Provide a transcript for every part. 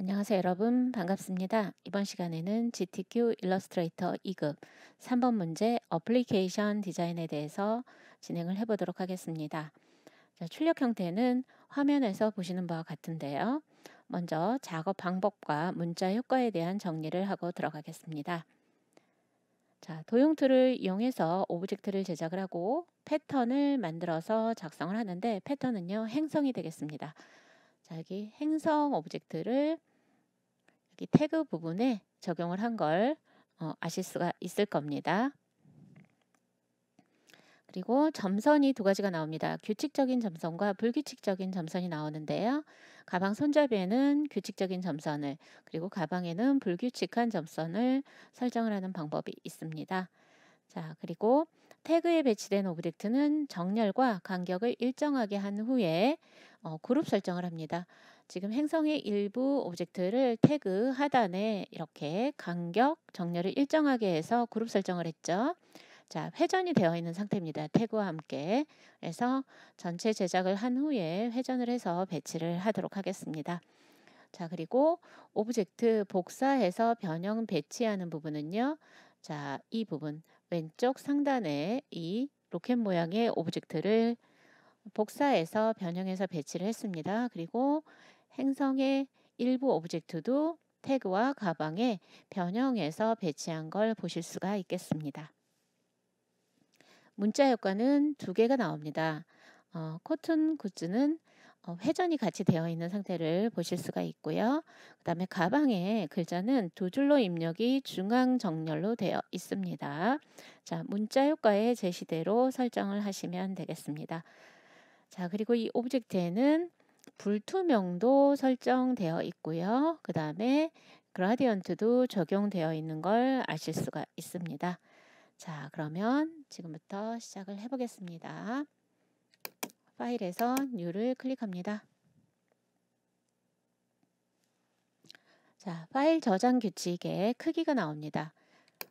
안녕하세요 여러분 반갑습니다. 이번 시간에는 GTQ 일러스트레이터 2급 3번 문제 어플리케이션 디자인에 대해서 진행을 해보도록 하겠습니다. 자, 출력 형태는 화면에서 보시는 바와 같은데요. 먼저 작업 방법과 문자 효과에 대한 정리를 하고 들어가겠습니다. 자, 도형 툴을 이용해서 오브젝트를 제작을 하고 패턴을 만들어서 작성을 하는데 패턴은요 행성이 되겠습니다. 자, 여기 행성 오브젝트를 이 태그 부분에 적용을 한걸 어, 아실 수가 있을 겁니다. 그리고 점선이 두 가지가 나옵니다. 규칙적인 점선과 불규칙적인 점선이 나오는데요. 가방 손잡이에는 규칙적인 점선을 그리고 가방에는 불규칙한 점선을 설정을 하는 방법이 있습니다. 자, 그리고 태그에 배치된 오브젝트는 정렬과 간격을 일정하게 한 후에 어, 그룹 설정을 합니다. 지금 행성의 일부 오브젝트를 태그 하단에 이렇게 간격, 정렬을 일정하게 해서 그룹 설정을 했죠. 자, 회전이 되어 있는 상태입니다. 태그와 함께. 그래서 전체 제작을 한 후에 회전을 해서 배치를 하도록 하겠습니다. 자, 그리고 오브젝트 복사해서 변형 배치하는 부분은요. 자, 이 부분 왼쪽 상단에 이 로켓 모양의 오브젝트를 복사해서 변형해서 배치를 했습니다. 그리고 행성의 일부 오브젝트도 태그와 가방에 변형해서 배치한 걸 보실 수가 있겠습니다. 문자 효과는 두 개가 나옵니다. 어, 코튼 굿즈는 어, 회전이 같이 되어 있는 상태를 보실 수가 있고요. 그 다음에 가방에 글자는 두 줄로 입력이 중앙 정렬로 되어 있습니다. 자, 문자 효과의 제시대로 설정을 하시면 되겠습니다. 자, 그리고 이 오브젝트에는 불투명도 설정되어 있고요. 그 다음에 그라디언트도 적용되어 있는 걸 아실 수가 있습니다. 자, 그러면 지금부터 시작을 해보겠습니다. 파일에서 뉴를 클릭합니다. 자, 파일 저장 규칙에 크기가 나옵니다.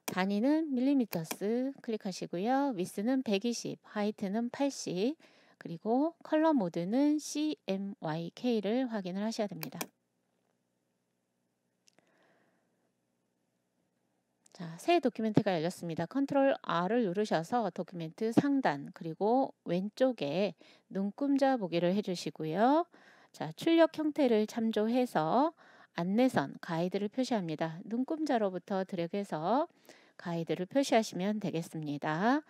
단위는 밀리미터스 클릭하시고요. 위스는 120, 하이트는 80, 그리고 컬러 모드는 CMYK를 확인을 하셔야 됩니다. 자, 새 도큐멘트가 열렸습니다. 컨트롤 R을 누르셔서 도큐멘트 상단 그리고 왼쪽에 눈금자 보기를 해주시고요. 자, 출력 형태를 참조해서 안내선 가이드를 표시합니다. 눈금자로부터 드래그해서 가이드를 표시하시면 되겠습니다.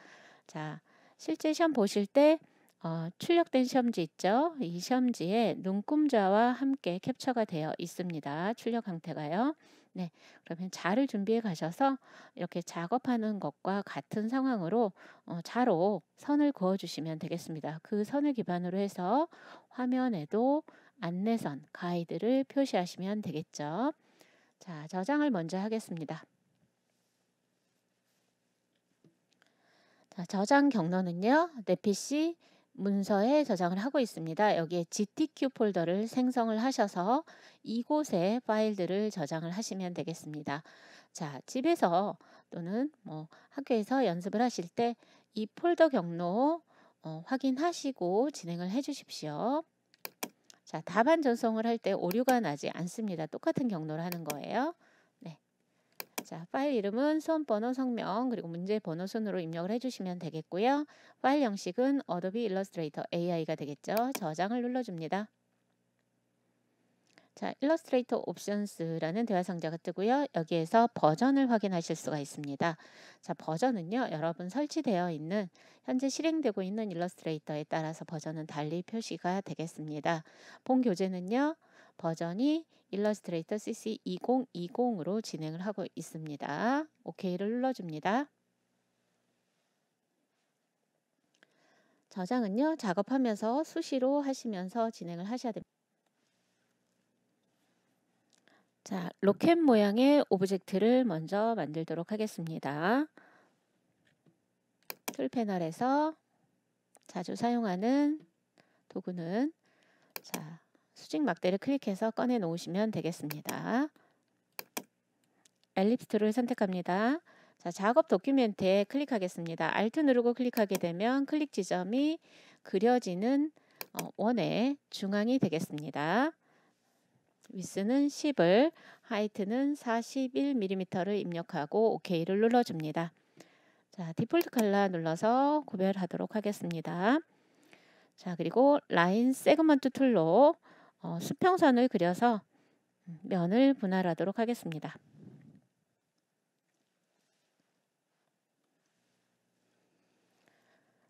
자, 실제 시험 보실 때 어, 출력된 시험지 있죠? 이 시험지에 눈금자와 함께 캡처가 되어 있습니다. 출력 형태가요. 네, 그러면 자를 준비해 가셔서 이렇게 작업하는 것과 같은 상황으로 어, 자로 선을 그어 주시면 되겠습니다. 그 선을 기반으로 해서 화면에도 안내선, 가이드를 표시하시면 되겠죠. 자, 저장을 먼저 하겠습니다. 자, 저장 경로는요. 내 PC 문서에 저장을 하고 있습니다. 여기에 GTQ 폴더를 생성을 하셔서 이곳에 파일들을 저장을 하시면 되겠습니다. 자, 집에서 또는 뭐 학교에서 연습을 하실 때 이 폴더 경로 어, 확인하시고 진행을 해 주십시오. 자, 답안 전송을 할 때 오류가 나지 않습니다. 똑같은 경로를 하는 거예요. 자, 파일 이름은 수험 번호 성명 그리고 문제 번호 순으로 입력을 해주시면 되겠고요. 파일 형식은 어도비 일러스트레이터 AI가 되겠죠. 저장을 눌러줍니다. 자, 일러스트레이터 옵션스라는 대화 상자가 뜨고요. 여기에서 버전을 확인하실 수가 있습니다. 자, 버전은요. 여러분 설치되어 있는 현재 실행되고 있는 일러스트레이터에 따라서 버전은 달리 표시가 되겠습니다. 본 교재는요. 버전이 일러스트레이터 CC 2020으로 진행을 하고 있습니다. OK를 눌러줍니다. 저장은요. 작업하면서 수시로 하시면서 진행을 하셔야 됩니다. 자, 로켓 모양의 오브젝트를 먼저 만들도록 하겠습니다. 툴 패널에서 자주 사용하는 도구는 자, 수직 막대를 클릭해서 꺼내 놓으시면 되겠습니다. 엘립스 트를 선택합니다. 자, 작업 도큐멘트에 클릭하겠습니다. Alt 누르고 클릭하게 되면 클릭 지점이 그려지는 어, 원의 중앙이 되겠습니다. 위스는 10을, 하이트는 41mm를 입력하고 OK를 눌러줍니다. 자, 디폴트 컬러 눌러서 구별하도록 하겠습니다. 자, 그리고 라인 세그먼트 툴로 어, 수평선을 그려서 면을 분할하도록 하겠습니다.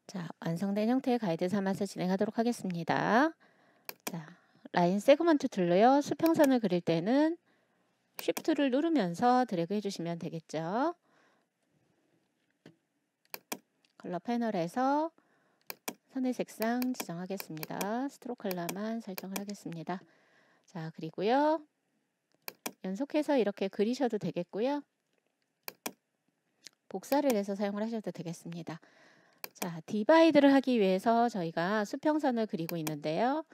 자, 완성된 형태의 가이드 삼아서 진행하도록 하겠습니다. 자, 라인 세그먼트 툴로요. 수평선을 그릴 때는 쉬프트를 누르면서 드래그 해주시면 되겠죠. 컬러 패널에서 선의 색상 지정하겠습니다. 스트로 컬러만 설정을 하겠습니다. 자, 그리고요. 연속해서 이렇게 그리셔도 되겠고요. 복사를 해서 사용을 하셔도 되겠습니다. 자, 디바이드를 하기 위해서 저희가 수평선을 그리고 있는데요.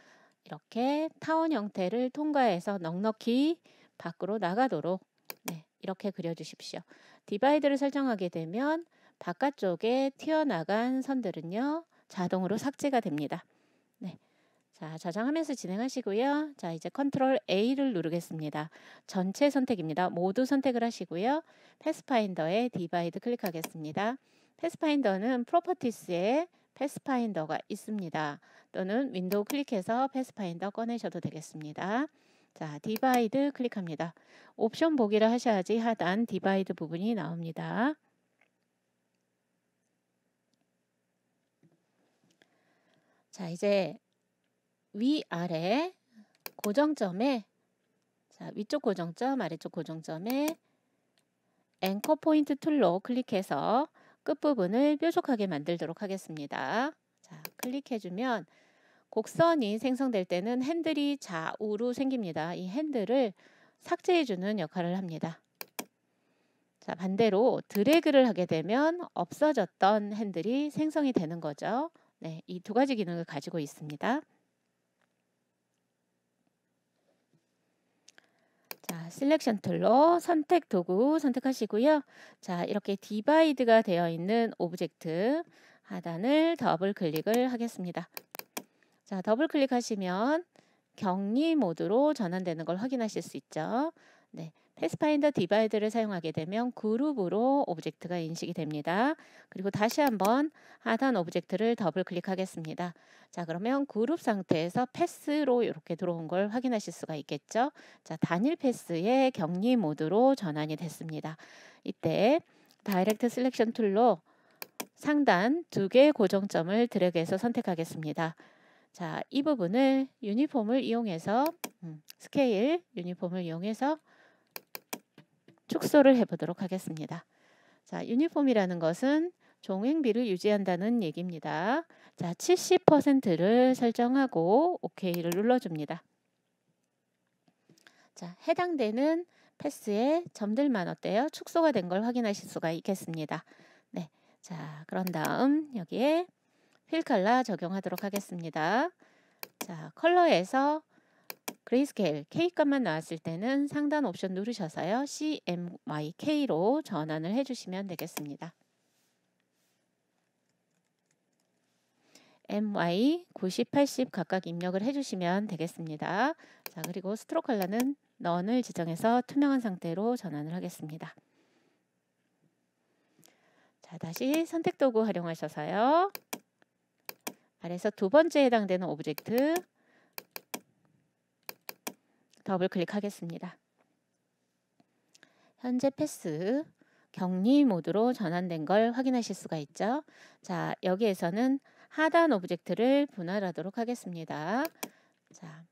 이렇게 타원 형태를 통과해서 넉넉히 밖으로 나가도록 네, 이렇게 그려주십시오. 디바이드를 설정하게 되면 바깥쪽에 튀어나간 선들은요. 자동으로 삭제가 됩니다. 네. 자, 저장하면서 진행하시고요. 자, 이제 컨트롤 A를 누르겠습니다. 전체 선택입니다. 모두 선택을 하시고요. 패스파인더에 디바이드 클릭하겠습니다. 패스파인더는 프로퍼티스에 패스파인더가 있습니다. 또는 윈도우 클릭해서 패스파인더 꺼내셔도 되겠습니다. 자, 디바이드 클릭합니다. 옵션 보기를 하셔야지 하단 디바이드 부분이 나옵니다. 자, 이제 위아래 고정점에 자, 위쪽 고정점, 아래쪽 고정점에 앵커 포인트 툴로 클릭해서 끝부분을 뾰족하게 만들도록 하겠습니다. 자, 클릭해주면 곡선이 생성될 때는 핸들이 좌우로 생깁니다. 이 핸들을 삭제해주는 역할을 합니다. 자, 반대로 드래그를 하게 되면 없어졌던 핸들이 생성이 되는 거죠. 네, 이 두 가지 기능을 가지고 있습니다. 자, 셀렉션 툴로 선택 도구 선택하시고요. 자, 이렇게 디바이드가 되어 있는 오브젝트 하단을 더블 클릭을 하겠습니다. 자, 더블 클릭하시면 격리 모드로 전환되는 걸 확인하실 수 있죠. 네. 패스파인더 디바이드를 사용하게 되면 그룹으로 오브젝트가 인식이 됩니다. 그리고 다시 한번 하단 오브젝트를 더블 클릭하겠습니다. 자 그러면 그룹 상태에서 패스로 이렇게 들어온 걸 확인하실 수가 있겠죠. 자 단일 패스의 격리 모드로 전환이 됐습니다. 이때 다이렉트 셀렉션 툴로 상단 두 개의 고정점을 드래그해서 선택하겠습니다. 자, 이 부분을 유니폼을 이용해서 음, 스케일 유니폼을 이용해서 축소를 해보도록 하겠습니다. 자, 유니폼이라는 것은 종횡비를 유지한다는 얘기입니다. 자, 70%를 설정하고 OK를 눌러줍니다. 자, 해당되는 패스의 점들만 어때요? 축소가 된 걸 확인하실 수가 있겠습니다. 네, 자, 그런 다음 여기에 휠 컬러 적용하도록 하겠습니다. 자, 컬러에서 그레이스케일 K값만 나왔을 때는 상단 옵션 누르셔서요. CMYK로 전환을 해주시면 되겠습니다. MY 90, 80 각각 입력을 해주시면 되겠습니다. 자 그리고 스트로 컬러는 n n o e 을 지정해서 투명한 상태로 전환을 하겠습니다. 자 다시 선택 도구 활용하셔서요. 아래서 에두 번째에 해당되는 오브젝트 더블 클릭하겠습니다. 현재 패스 격리 모드로 전환된 걸 확인하실 수가 있죠. 자, 여기에서는 하단 오브젝트를 분할하도록 하겠습니다. 자,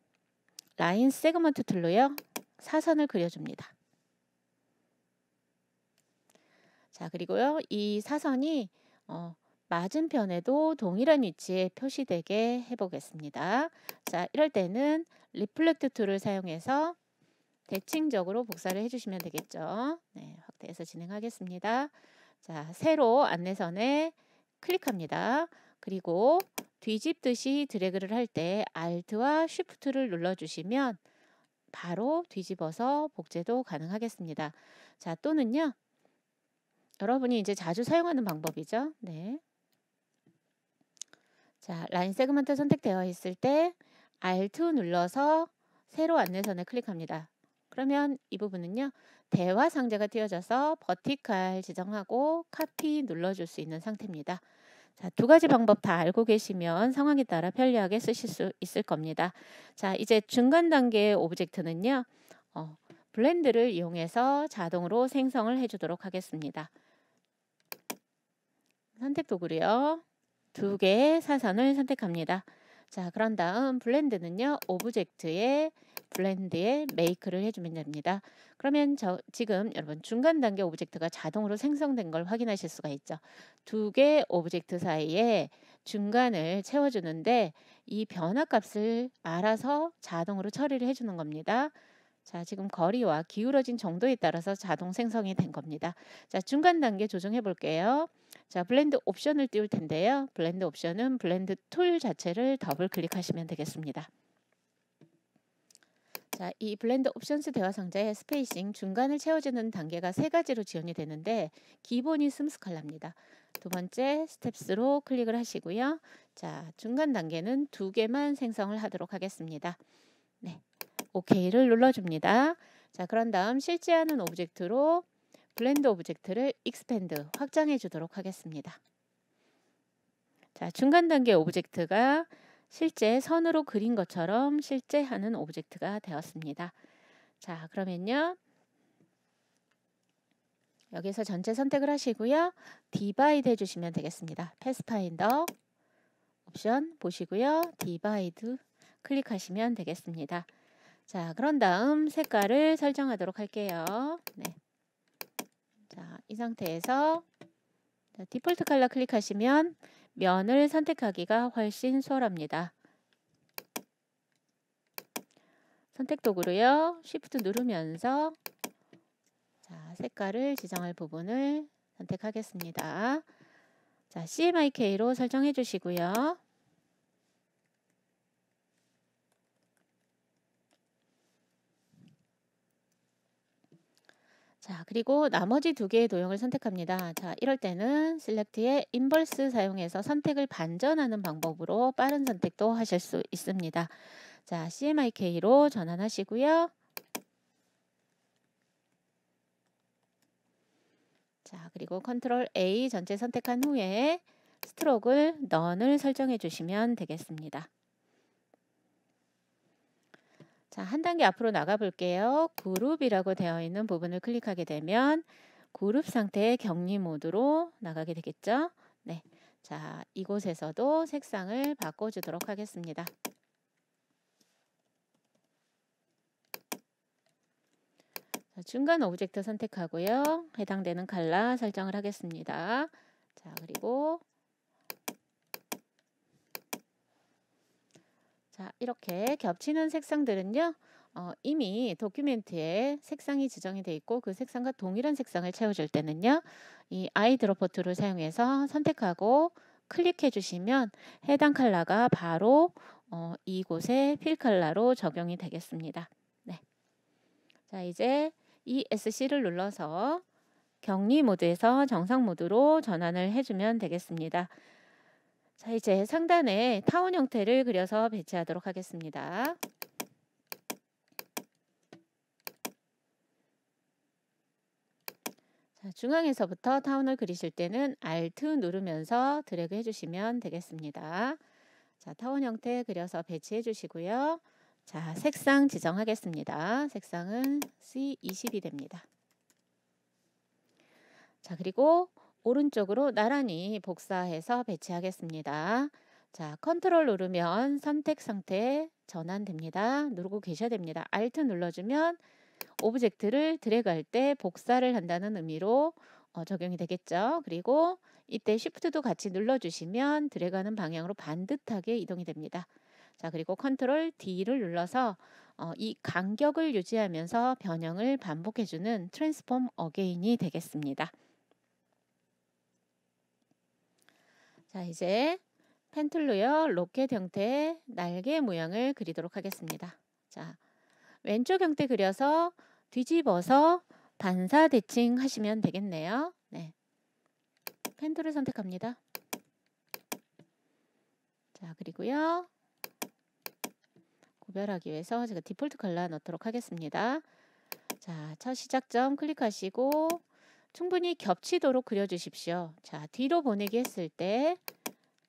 라인 세그먼트 툴로요. 사선을 그려줍니다. 자, 그리고요. 이 사선이 어, 맞은편에도 동일한 위치에 표시되게 해보겠습니다. 자, 이럴 때는 리플렉트 툴을 사용해서 대칭적으로 복사를 해주시면 되겠죠. 네, 확대해서 진행하겠습니다. 자, 세로 안내선에 클릭합니다. 그리고 뒤집듯이 드래그를 할 때 Alt와 Shift를 눌러주시면 바로 뒤집어서 복제도 가능하겠습니다. 자, 또는요. 여러분이 이제 자주 사용하는 방법이죠. 네. 자, 라인 세그먼트 선택되어 있을 때 Alt 눌러서 새로 안내선을 클릭합니다. 그러면 이 부분은요. 대화 상자가 띄어져서 버티칼 지정하고 카피 눌러줄 수 있는 상태입니다. 자, 두 가지 방법 다 알고 계시면 상황에 따라 편리하게 쓰실 수 있을 겁니다. 자, 이제 중간 단계의 오브젝트는요. 어, 블렌드를 이용해서 자동으로 생성을 해주도록 하겠습니다. 선택 도구로요. 두 개의 사선을 선택합니다. 자, 그런 다음 블렌드는요. 오브젝트의 블렌드에 메이크를 해주면 됩니다. 그러면 저 지금 여러분 중간 단계 오브젝트가 자동으로 생성된 걸 확인하실 수가 있죠. 두 개 오브젝트 사이에 중간을 채워주는데 이 변화값을 알아서 자동으로 처리를 해주는 겁니다. 자, 지금 거리와 기울어진 정도에 따라서 자동 생성이 된 겁니다. 자, 중간 단계 조정해 볼게요. 자, 블렌드 옵션을 띄울 텐데요. 블렌드 옵션은 블렌드 툴 자체를 더블 클릭하시면 되겠습니다. 자, 이 블렌더 옵션스 대화 상자의 스페이싱 중간을 채워주는 단계가 세 가지로 지원이 되는데 기본이 스무스컬러입니다두 번째 스텝스로 클릭을 하시고요. 자, 중간 단계는 두 개만 생성을 하도록 하겠습니다. 네, OK를 눌러줍니다. 자, 그런 다음 실제하는 오브젝트로 블렌드 오브젝트를 익스팬드 확장해 주도록 하겠습니다. 자, 중간 단계 오브젝트가 실제 선으로 그린 것처럼 실제 하는 오브젝트가 되었습니다. 자, 그러면요. 여기서 전체 선택을 하시고요. 디바이드 해주시면 되겠습니다. 패스파인더 옵션 보시고요. 디바이드 클릭하시면 되겠습니다. 자, 그런 다음 색깔을 설정하도록 할게요. 네. 자, 이 상태에서 자, 디폴트 컬러 클릭하시면 면을 선택하기가 훨씬 수월합니다. 선택 도구로요. Shift 누르면서 자, 색깔을 지정할 부분을 선택하겠습니다. 자, CMYK로 설정해 주시고요. 자, 그리고 나머지 두 개의 도형을 선택합니다. 자, 이럴 때는 셀렉트의 인벌스 사용해서 선택을 반전하는 방법으로 빠른 선택도 하실 수 있습니다. 자, CMYK로 전환하시고요. 자, 그리고 컨트롤 A 전체 선택한 후에 스트로크를 넌을 설정해 주시면 되겠습니다. 자, 한 단계 앞으로 나가 볼게요. 그룹이라고 되어 있는 부분을 클릭하게 되면 그룹 상태의 격리 모드로 나가게 되겠죠. 네. 자, 이곳에서도 색상을 바꿔 주도록 하겠습니다. 자, 중간 오브젝트 선택하고요. 해당되는 칼라 설정을 하겠습니다. 자, 그리고 자, 이렇게 겹치는 색상들은요. 어, 이미 도큐멘트에 색상이 지정이 되어 있고 그 색상과 동일한 색상을 채워줄 때는요. 이아이드로 버튼을 사용해서 선택하고 클릭해 주시면 해당 컬러가 바로 어, 이곳의 필 컬러로 적용이 되겠습니다. 네. 자, 이제 ESC를 눌러서 격리 모드에서 정상 모드로 전환을 해주면 되겠습니다. 자, 이제 상단에 타원 형태를 그려서 배치하도록 하겠습니다. 자, 중앙에서부터 타원을 그리실 때는 Alt 누르면서 드래그 해주시면 되겠습니다. 자, 타원 형태 그려서 배치해 주시고요. 자, 색상 지정하겠습니다. 색상은 C20이 됩니다. 자, 그리고 오른쪽으로 나란히 복사해서 배치하겠습니다. 자, 컨트롤 누르면 선택 상태 전환됩니다. 누르고 계셔야 됩니다. 알트 눌러주면 오브젝트를 드래그할 때 복사를 한다는 의미로 어, 적용이 되겠죠. 그리고 이때 s h i f t 도 같이 눌러주시면 드래그하는 방향으로 반듯하게 이동이 됩니다. 자 그리고 컨트롤 D를 눌러서 어, 이 간격을 유지하면서 변형을 반복해주는 트랜스폼 어게인이 되겠습니다. 자, 이제 펜툴로요. 로켓 형태의 날개 모양을 그리도록 하겠습니다. 자, 왼쪽 형태 그려서 뒤집어서 반사 대칭 하시면 되겠네요. 네. 펜툴을 선택합니다. 자, 그리고요. 구별하기 위해서 제가 디폴트 컬러 넣도록 하겠습니다. 자, 첫 시작점 클릭하시고 충분히 겹치도록 그려주십시오. 자, 뒤로 보내기 했을 때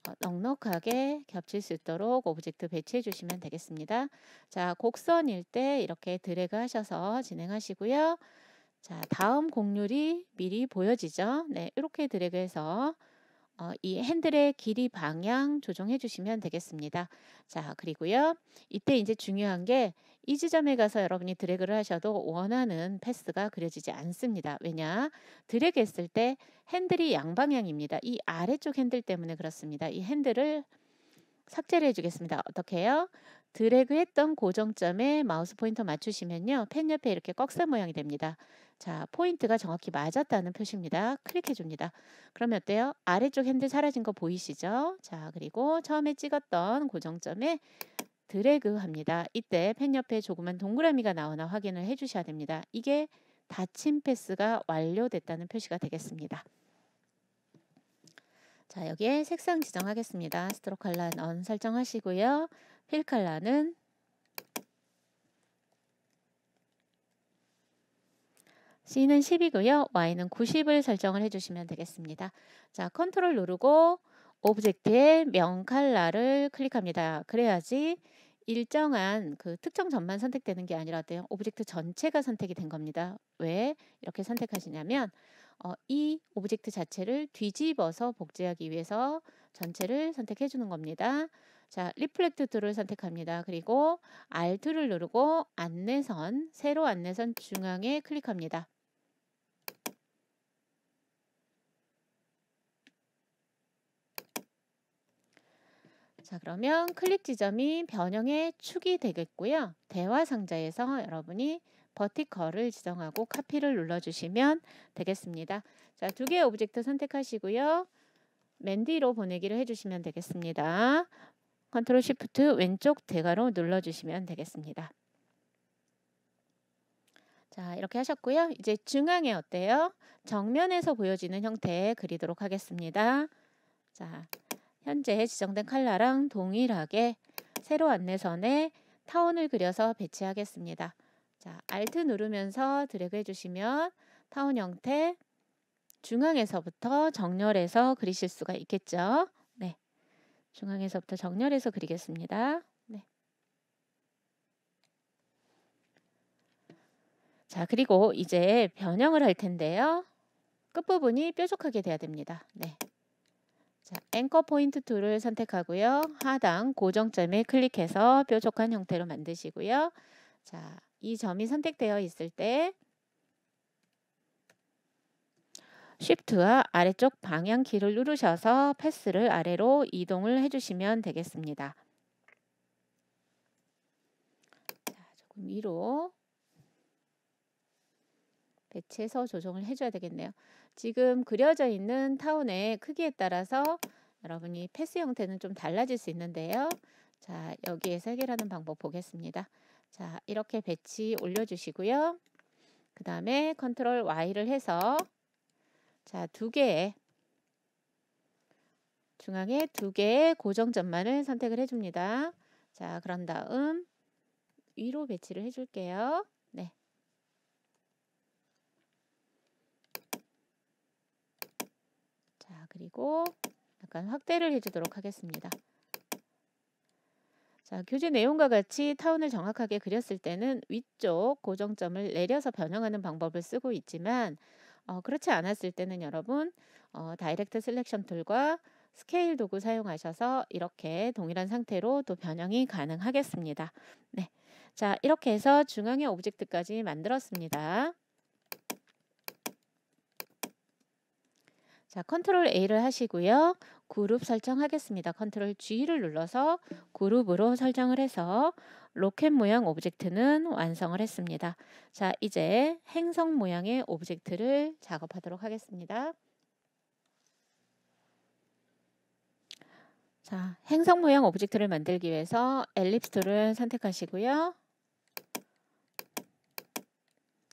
어, 넉넉하게 겹칠 수 있도록 오브젝트 배치해 주시면 되겠습니다. 자, 곡선일 때 이렇게 드래그 하셔서 진행하시고요. 자, 다음 곡률이 미리 보여지죠. 네, 이렇게 드래그해서 어, 이 핸들의 길이 방향 조정해 주시면 되겠습니다. 자, 그리고요. 이때 이제 중요한 게이 지점에 가서 여러분이 드래그를 하셔도 원하는 패스가 그려지지 않습니다. 왜냐? 드래그 했을 때 핸들이 양방향입니다. 이 아래쪽 핸들 때문에 그렇습니다. 이 핸들을 삭제를 해주겠습니다. 어떻게 해요? 드래그 했던 고정점에 마우스 포인터 맞추시면요. 펜 옆에 이렇게 꺽쇠 모양이 됩니다. 자, 포인트가 정확히 맞았다는 표시입니다. 클릭해 줍니다. 그러면 어때요? 아래쪽 핸들 사라진 거 보이시죠? 자, 그리고 처음에 찍었던 고정점에 드래그 합니다. 이때 펜 옆에 조그만 동그라미가 나오나 확인을 해주셔야 됩니다. 이게 닫힌 패스가 완료됐다는 표시가 되겠습니다. 자 여기에 색상 지정하겠습니다. 스트로 칼라 는 설정하시고요. 필 칼라는 C는 10이고요. Y는 90을 설정을 해주시면 되겠습니다. 자 컨트롤 누르고 오브젝트의 명 칼라를 클릭합니다. 그래야지 일정한 그 특정 점만 선택되는 게 아니라 어때요? 오브젝트 전체가 선택이 된 겁니다. 왜 이렇게 선택하시냐면 어, 이 오브젝트 자체를 뒤집어서 복제하기 위해서 전체를 선택해 주는 겁니다. 자, 리플렉트 툴을 선택합니다. 그리고 Alt를 누르고 안내선, 새로 안내선 중앙에 클릭합니다. 자, 그러면 클릭 지점이 변형의 축이 되겠고요. 대화 상자에서 여러분이 버티컬을 지정하고 카피를 눌러주시면 되겠습니다. 자, 두 개의 오브젝트 선택하시고요. 맨 뒤로 보내기를 해주시면 되겠습니다. 컨트롤 시프트 왼쪽 대괄호 눌러주시면 되겠습니다. 자, 이렇게 하셨고요. 이제 중앙에 어때요? 정면에서 보여지는 형태 그리도록 하겠습니다. 자, 현재 지정된 칼라랑 동일하게 세로 안내선에 타원을 그려서 배치하겠습니다. 자, Alt 누르면서 드래그 해주시면 타원 형태 중앙에서부터 정렬해서 그리실 수가 있겠죠. 네, 중앙에서부터 정렬해서 그리겠습니다. 네. 자, 그리고 이제 변형을 할 텐데요. 끝부분이 뾰족하게 돼야 됩니다. 네, 자, 앵커 포인트 툴을 선택하고요. 하단 고정점에 클릭해서 뾰족한 형태로 만드시고요. 자, 이 점이 선택되어 있을 때 Shift와 아래쪽 방향 키를 누르셔서 패스를 아래로 이동을 해주시면 되겠습니다. 자, 조금 위로 배치해서 조정을 해줘야 되겠네요. 지금 그려져 있는 타원의 크기에 따라서 여러분이 패스 형태는 좀 달라질 수 있는데요. 자, 여기에서 해결하는 방법 보겠습니다. 자, 이렇게 배치 올려주시고요. 그 다음에 컨트롤 Y를 해서 자, 두 개의 중앙에 두 개의 고정점만을 선택을 해줍니다. 자, 그런 다음 위로 배치를 해줄게요. 그리고 약간 확대를 해주도록 하겠습니다. 자, 교재 내용과 같이 타운을 정확하게 그렸을 때는 위쪽 고정점을 내려서 변형하는 방법을 쓰고 있지만 어, 그렇지 않았을 때는 여러분 어, 다이렉트 셀렉션 툴과 스케일 도구 사용하셔서 이렇게 동일한 상태로 또 변형이 가능하겠습니다. 네, 자 이렇게 해서 중앙의 오브젝트까지 만들었습니다. 자, 컨트롤 A를 하시고요. 그룹 설정하겠습니다. 컨트롤 G를 눌러서 그룹으로 설정을 해서 로켓 모양 오브젝트는 완성을 했습니다. 자, 이제 행성 모양의 오브젝트를 작업하도록 하겠습니다. 자, 행성 모양 오브젝트를 만들기 위해서 엘립스 툴을 선택하시고요.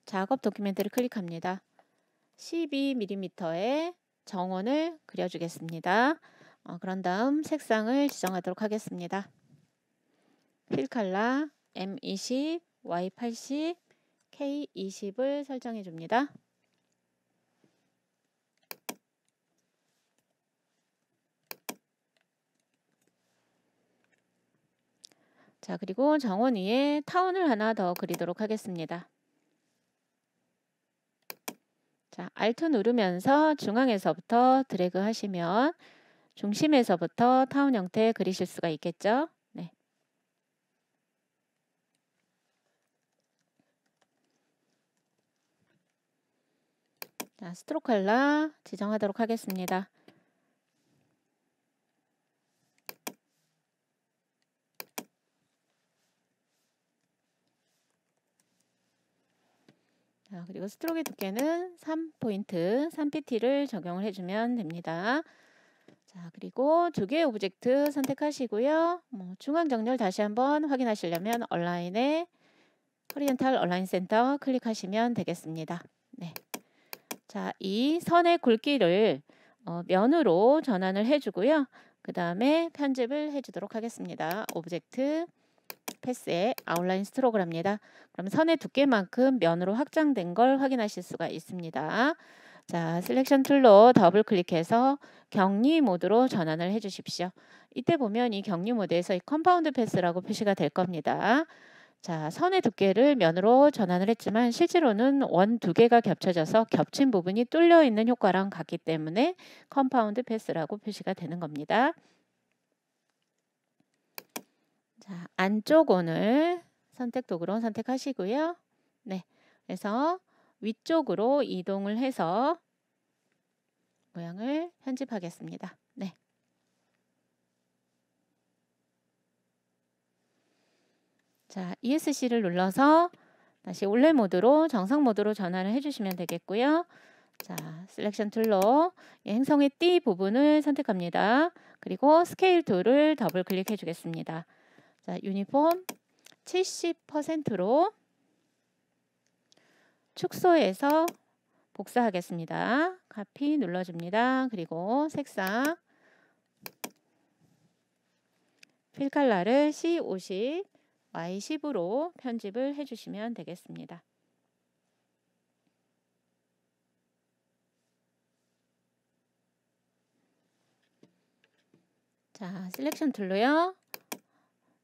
작업 도큐멘트를 클릭합니다. 1 2 m m 에 정원을 그려주겠습니다. 어, 그런 다음 색상을 지정하도록 하겠습니다. 필칼라 M20, Y80, K20을 설정해 줍니다. 자, 그리고 정원 위에 타운을 하나 더 그리도록 하겠습니다. 자, 알트 누르면서 중앙에서부터 드래그 하시면 중심에서부터 타운 형태 그리실 수가 있겠죠. 네. 자, 스트로크 칼 지정하도록 하겠습니다. 자, 그리고 스트로크 두께는 3포인트, 3PT를 적용을 해주면 됩니다. 자, 그리고 두 개의 오브젝트 선택하시고요. 뭐 중앙 정렬 다시 한번 확인하시려면 온라인에 허리엔탈 온라인 센터 클릭하시면 되겠습니다. 네. 자, 이 선의 굵기를 어, 면으로 전환을 해주고요. 그 다음에 편집을 해주도록 하겠습니다. 오브젝트 패스의 아웃라인 스트로그랍니다. 그럼 선의 두께만큼 면으로 확장된 걸 확인하실 수가 있습니다. 자, 셀렉션 툴로 더블 클릭해서 격리 모드로 전환을 해 주십시오. 이때 보면 이 격리 모드에서 이 컴파운드 패스라고 표시가 될 겁니다. 자, 선의 두께를 면으로 전환을 했지만 실제로는 원 두 개가 겹쳐져서 겹친 부분이 뚫려 있는 효과랑 같기 때문에 컴파운드 패스라고 표시가 되는 겁니다. 자, 안쪽 오늘 선택 도구로 선택하시고요. 네. 그래서 위쪽으로 이동을 해서 모양을 편집하겠습니다. 네. 자, ESC를 눌러서 다시 원래 모드로 정상 모드로 전환을 해주시면 되겠고요. 자, 셀렉션 툴로 행성의 띠 부분을 선택합니다. 그리고 스케일 툴을 더블 클릭해 주겠습니다. 자, 유니폼 70%로 축소해서 복사하겠습니다. 카피 눌러줍니다. 그리고 색상 필칼라를 C50, Y10으로 편집을 해주시면 되겠습니다. 자, 셀렉션 툴로요.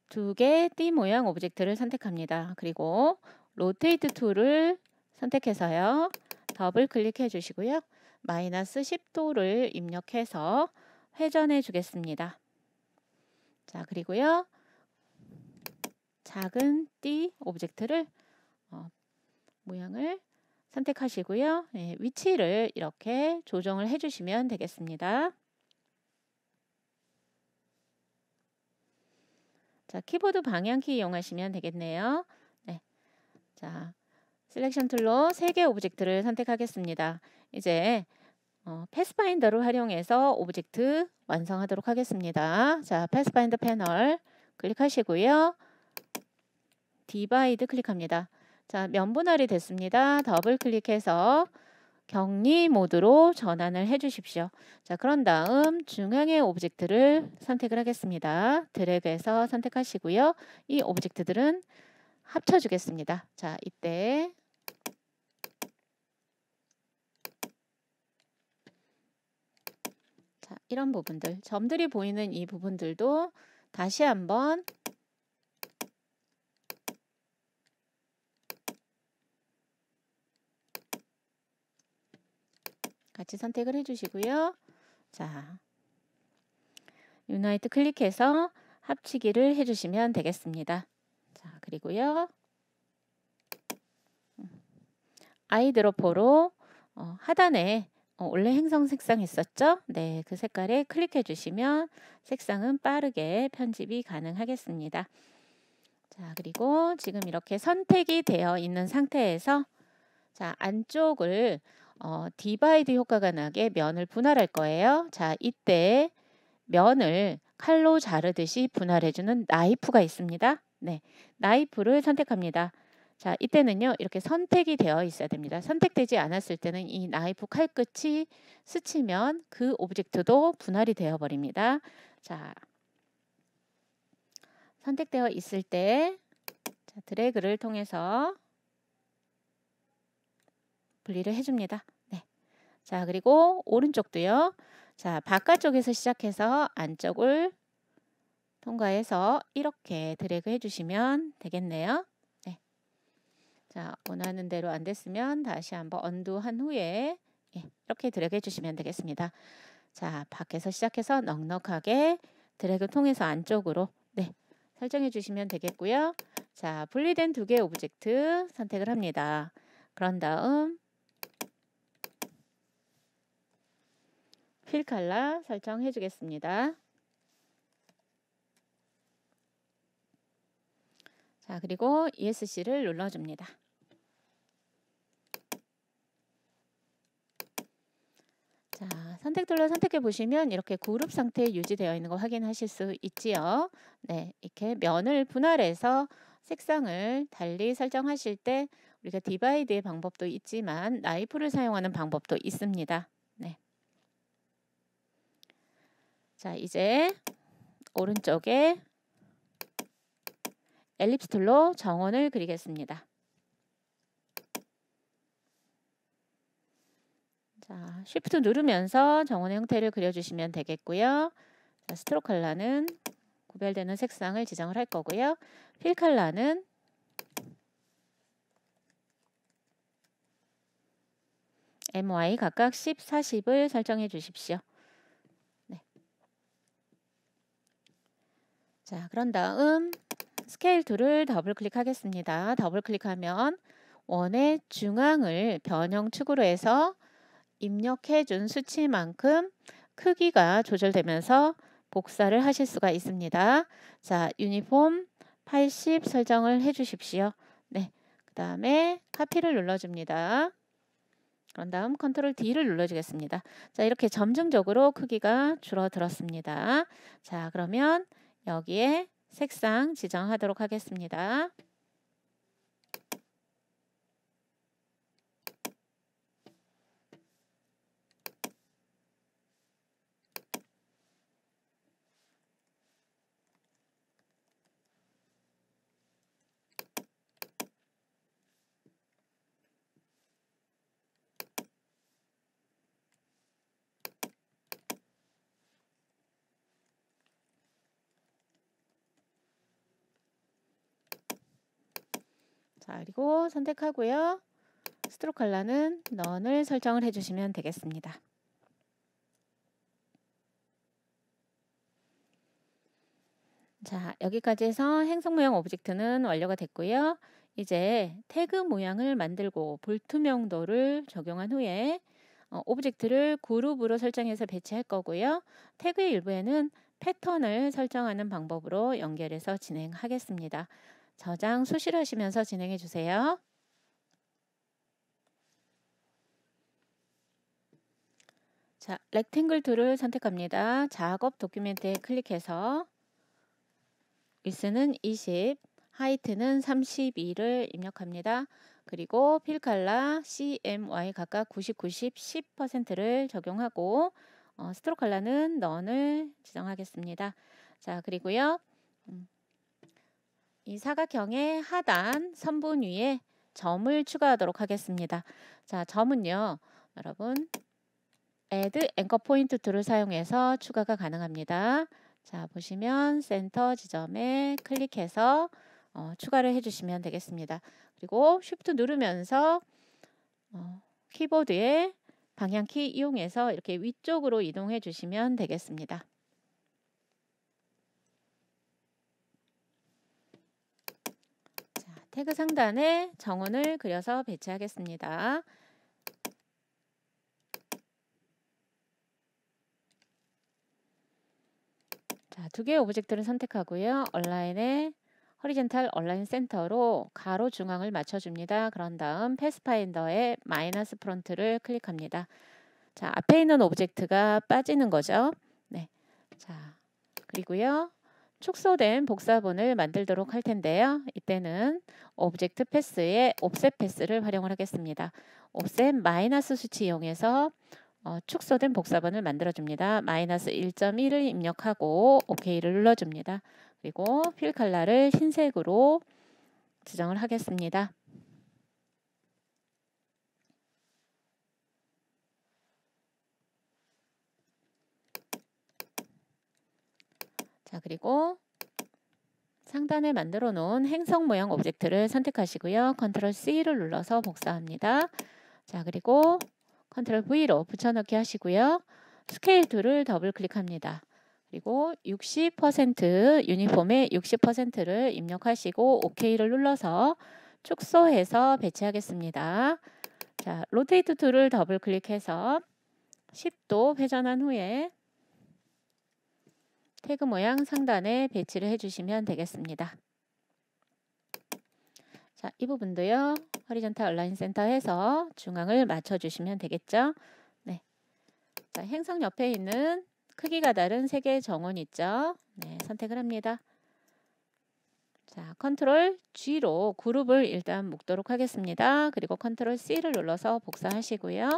두개띠 모양 오브젝트를 선택합니다. 그리고 로테이트 툴을 선택해서요. 더블 클릭해 주시고요. 마이너스 10도를 입력해서 회전해 주겠습니다. 자, 그리고요. 작은 띠 오브젝트를 어, 모양을 선택하시고요. 예, 위치를 이렇게 조정을 해주시면 되겠습니다. 자, 키보드 방향키 이용하시면 되겠네요. 네. 자, 셀렉션 툴로 3개 오브젝트를 선택하겠습니다. 이제 어, 패스파인더를 활용해서 오브젝트 완성하도록 하겠습니다. 자, 패스파인더 패널 클릭하시고요. 디바이드 클릭합니다. 자, 면분할이 됐습니다. 더블 클릭해서 격리 모드로 전환을 해주십시오. 자, 그런 다음 중앙의 오브젝트를 선택을 하겠습니다. 드래그해서 선택하시고요. 이 오브젝트들은 합쳐주겠습니다. 자, 이때 자, 이런 부분들, 점들이 보이는 이 부분들도 다시 한번 같이 선택을 해주시고요. 자, 유나이트 클릭해서 합치기를 해주시면 되겠습니다. 자, 그리고요. 아이드로퍼로 어, 하단에 어, 원래 행성 색상 했었죠 네, 그 색깔에 클릭해 주시면 색상은 빠르게 편집이 가능하겠습니다. 자, 그리고 지금 이렇게 선택이 되어 있는 상태에서 자, 안쪽을 어, 디바이드 효과가 나게 면을 분할할 거예요. 자, 이때 면을 칼로 자르듯이 분할해주는 나이프가 있습니다. 네, 나이프를 선택합니다. 자, 이때는요, 이렇게 선택이 되어 있어야 됩니다. 선택되지 않았을 때는 이 나이프 칼끝이 스치면 그 오브젝트도 분할이 되어 버립니다. 자, 선택되어 있을 때 자, 드래그를 통해서 분리를 해줍니다. 네. 자, 그리고 오른쪽도요. 자, 바깥쪽에서 시작해서 안쪽을 통과해서 이렇게 드래그 해주시면 되겠네요. 네. 자, 원하는 대로 안 됐으면 다시 한번 언두 한 후에 예, 이렇게 드래그 해주시면 되겠습니다. 자, 밖에서 시작해서 넉넉하게 드래그 통해서 안쪽으로 네, 설정해 주시면 되겠고요. 자, 분리된 두 개의 오브젝트 선택을 합니다. 그런 다음 힐 칼라 설정해 주겠습니다. 자, 그리고 ESC를 눌러줍니다. 자, 선택툴로 선택해 보시면 이렇게 그룹 상태 유지되어 있는 거 확인하실 수 있지요. 네, 이렇게 면을 분할해서 색상을 달리 설정하실 때 우리가 디바이드의 방법도 있지만 나이프를 사용하는 방법도 있습니다. 네. 자, 이제 오른쪽에 엘립스 툴로 정원을 그리겠습니다. 자, 쉬프트 누르면서 정원의 형태를 그려주시면 되겠고요. 자, 스트로 칼라는 구별되는 색상을 지정을 할 거고요. 필 칼라는 MY 각각 10, 40을 설정해 주십시오. 네. 자, 그런 다음 스케일 툴을 더블 클릭하겠습니다. 더블 클릭하면 원의 중앙을 변형 축으로 해서 입력해 준 수치만큼 크기가 조절되면서 복사를 하실 수가 있습니다. 자, 유니폼 80 설정을 해 주십시오. 네. 그 다음에 카피를 눌러줍니다. 그런 다음 컨트롤 D를 눌러주겠습니다. 자, 이렇게 점증적으로 크기가 줄어들었습니다. 자, 그러면 여기에 색상 지정하도록 하겠습니다. 그리고 선택하고요. 스트로크 컬러는 넌을 설정을 해주시면 되겠습니다. 자, 여기까지 해서 행성 모양 오브젝트는 완료가 됐고요. 이제 태그 모양을 만들고 볼트명도를 적용한 후에 어, 오브젝트를 그룹으로 설정해서 배치할 거고요. 태그 일부에는 패턴을 설정하는 방법으로 연결해서 진행하겠습니다. 저장 수실하시면서 진행해 주세요. 자, 렉탱글 툴을 선택합니다. 작업 도큐멘트에 클릭해서 위스는 20, 하이트는 32를 입력합니다. 그리고 필칼라 CMY 각각 90, 90, 10%를 적용하고 어, 스트로컬러는 넌을 지정하겠습니다. 자, 그리고요. 음. 이 사각형의 하단 선분 위에 점을 추가하도록 하겠습니다. 자, 점은요. 여러분 add 앵커 포인트 툴을 사용해서 추가가 가능합니다. 자, 보시면 센터 지점에 클릭해서 어, 추가를 해주시면 되겠습니다. 그리고 쉬프트 누르면서 어, 키보드의 방향키 이용해서 이렇게 위쪽으로 이동해 주시면 되겠습니다. 태그 상단에 정원을 그려서 배치하겠습니다. 자, 두 개의 오브젝트를 선택하고요. 얼라인에 허리젠탈 얼라인 센터로 가로 중앙을 맞춰줍니다. 그런 다음 패스파인더에 마이너스 프론트를 클릭합니다. 자, 앞에 있는 오브젝트가 빠지는 거죠. 네. 자, 그리고요. 축소된 복사본을 만들도록 할 텐데요. 이때는 오브젝트 패스에 옵셋 패스를 활용을 하겠습니다. 옵셋 마이너스 수치 이용해서 어, 축소된 복사본을 만들어줍니다. 마이너스 1.1을 입력하고 OK를 눌러줍니다. 그리고 필 컬러를 흰색으로 지정을 하겠습니다. 자, 그리고 상단에 만들어 놓은 행성 모양 오브젝트를 선택하시고요. 컨트롤 C를 눌러서 복사합니다. 자, 그리고 컨트롤 V로 붙여넣기 하시고요. 스케일 툴을 더블 클릭합니다. 그리고 60% 유니폼의 60%를 입력하시고 OK를 눌러서 축소해서 배치하겠습니다. 자, 로테이트 툴을 더블 클릭해서 10도 회전한 후에 태그 모양 상단에 배치를 해주시면 되겠습니다. 자, 이 부분도요. 허리전탈 얼라인 센터에서 중앙을 맞춰주시면 되겠죠. 네. 자, 행성 옆에 있는 크기가 다른 3개의 정원 있죠. 네, 선택을 합니다. 자, 컨트롤 G로 그룹을 일단 묶도록 하겠습니다. 그리고 컨트롤 C를 눌러서 복사하시고요.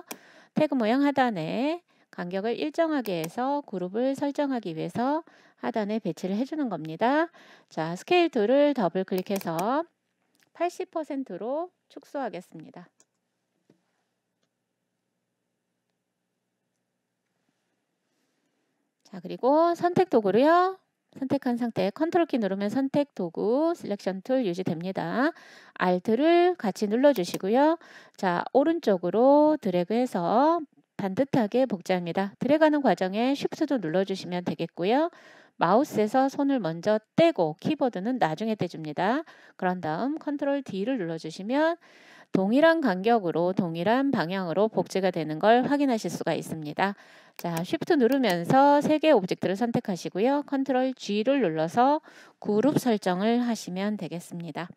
태그 모양 하단에 간격을 일정하게 해서 그룹을 설정하기 위해서 하단에 배치를 해주는 겁니다. 자, 스케일 툴을 더블 클릭해서 80%로 축소하겠습니다. 자, 그리고 선택 도구로요. 선택한 상태 컨트롤 키 누르면 선택 도구 셀렉션 툴 유지됩니다. Alt를 같이 눌러 주시고요. 자, 오른쪽으로 드래그해서 반듯하게 복제합니다. 들어가는 과정에 쉬프트도 눌러주시면 되겠고요. 마우스에서 손을 먼저 떼고 키보드는 나중에 떼줍니다. 그런 다음 컨트롤 D를 눌러주시면 동일한 간격으로 동일한 방향으로 복제가 되는 걸 확인하실 수가 있습니다. 자, 쉬프트 누르면서 세 개의 오브젝트를 선택하시고요. 컨트롤 G를 눌러서 그룹 설정을 하시면 되겠습니다.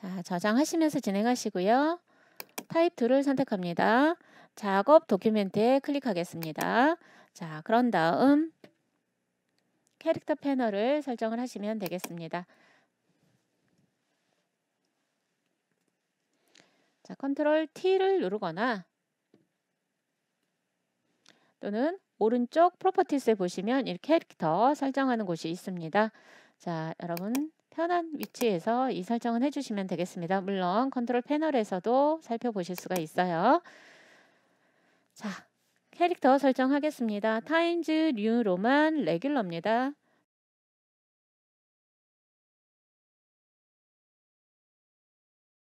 자, 저장하시면서 진행하시고요. 타입 2를 선택합니다. 작업 도큐멘트에 클릭하겠습니다. 자, 그런 다음 캐릭터 패널을 설정을 하시면 되겠습니다. 자, 컨트롤 T를 누르거나 또는 오른쪽 프로퍼티스에 보시면 이렇게 캐릭터 설정하는 곳이 있습니다. 자, 여러분 편한 위치에서 이 설정은 해주시면 되겠습니다. 물론 컨트롤 패널에서도 살펴보실 수가 있어요. 자, 캐릭터 설정하겠습니다. 타임즈 뉴 로만 레귤러입니다.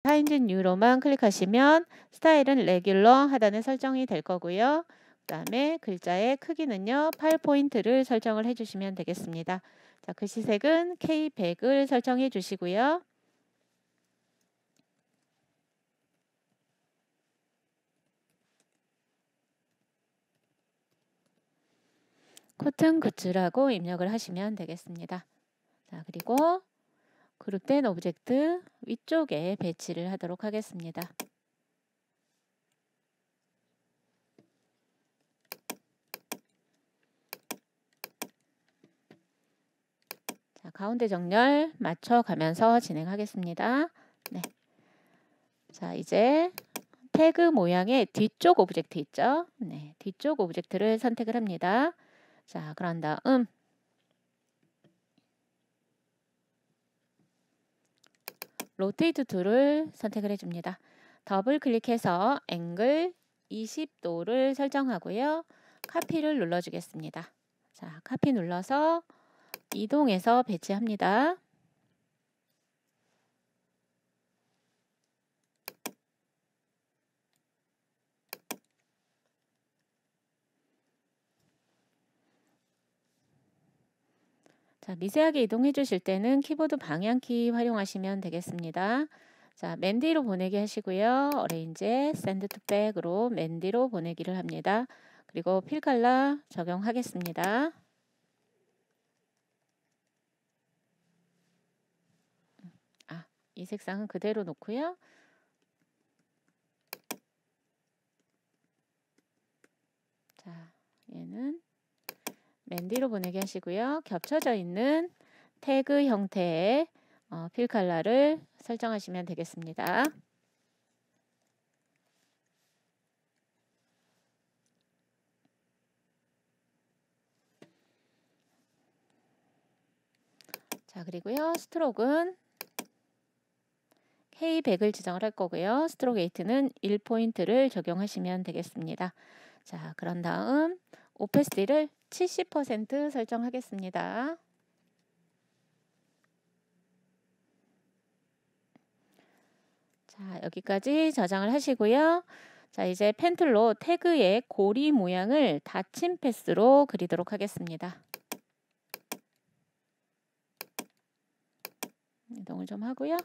타임즈 뉴 로만 클릭하시면 스타일은 레귤러 하단에 설정이 될 거고요. 그 다음에 글자의 크기는요. 8포인트를 설정을 해주시면 되겠습니다. 자, 글씨색은 그 K100을 설정해 주시고요. 코튼 굿즈라고 입력을 하시면 되겠습니다. 자, 그리고 그룹된 오브젝트 위쪽에 배치를 하도록 하겠습니다. 가운데 정렬 맞춰가면서 진행하겠습니다. 네. 자, 이제 태그 모양의 뒤쪽 오브젝트 있죠? 네, 뒤쪽 오브젝트를 선택을 합니다. 자, 그런 다음 로테이트 툴을 선택을 해줍니다. 더블 클릭해서 앵글 20도를 설정하고요. 카피를 눌러주겠습니다. 자, 카피 눌러서 이동해서 배치합니다. 자, 미세하게 이동해 주실 때는 키보드 방향키 활용하시면 되겠습니다. 자, 맨 뒤로 보내기 하시고요. 어레인지 샌드 투백으로 맨 뒤로 보내기를 합니다. 그리고 필 칼라 적용하겠습니다. 이 색상은 그대로 놓고요. 자, 얘는 맨 뒤로 보내기 하시고요. 겹쳐져 있는 태그 형태의 어, 필 칼라를 설정하시면 되겠습니다. 자 그리고요 스트록은 K 100을 지정을 할 거고요. 스트로 게이트는 1포인트를 적용하시면 되겠습니다. 자, 그런 다음 오페시티를 70% 설정하겠습니다. 자, 여기까지 저장을 하시고요. 자, 이제 펜툴로 태그의 고리 모양을 닫힌 패스로 그리도록 하겠습니다. 이동을 좀 하고요.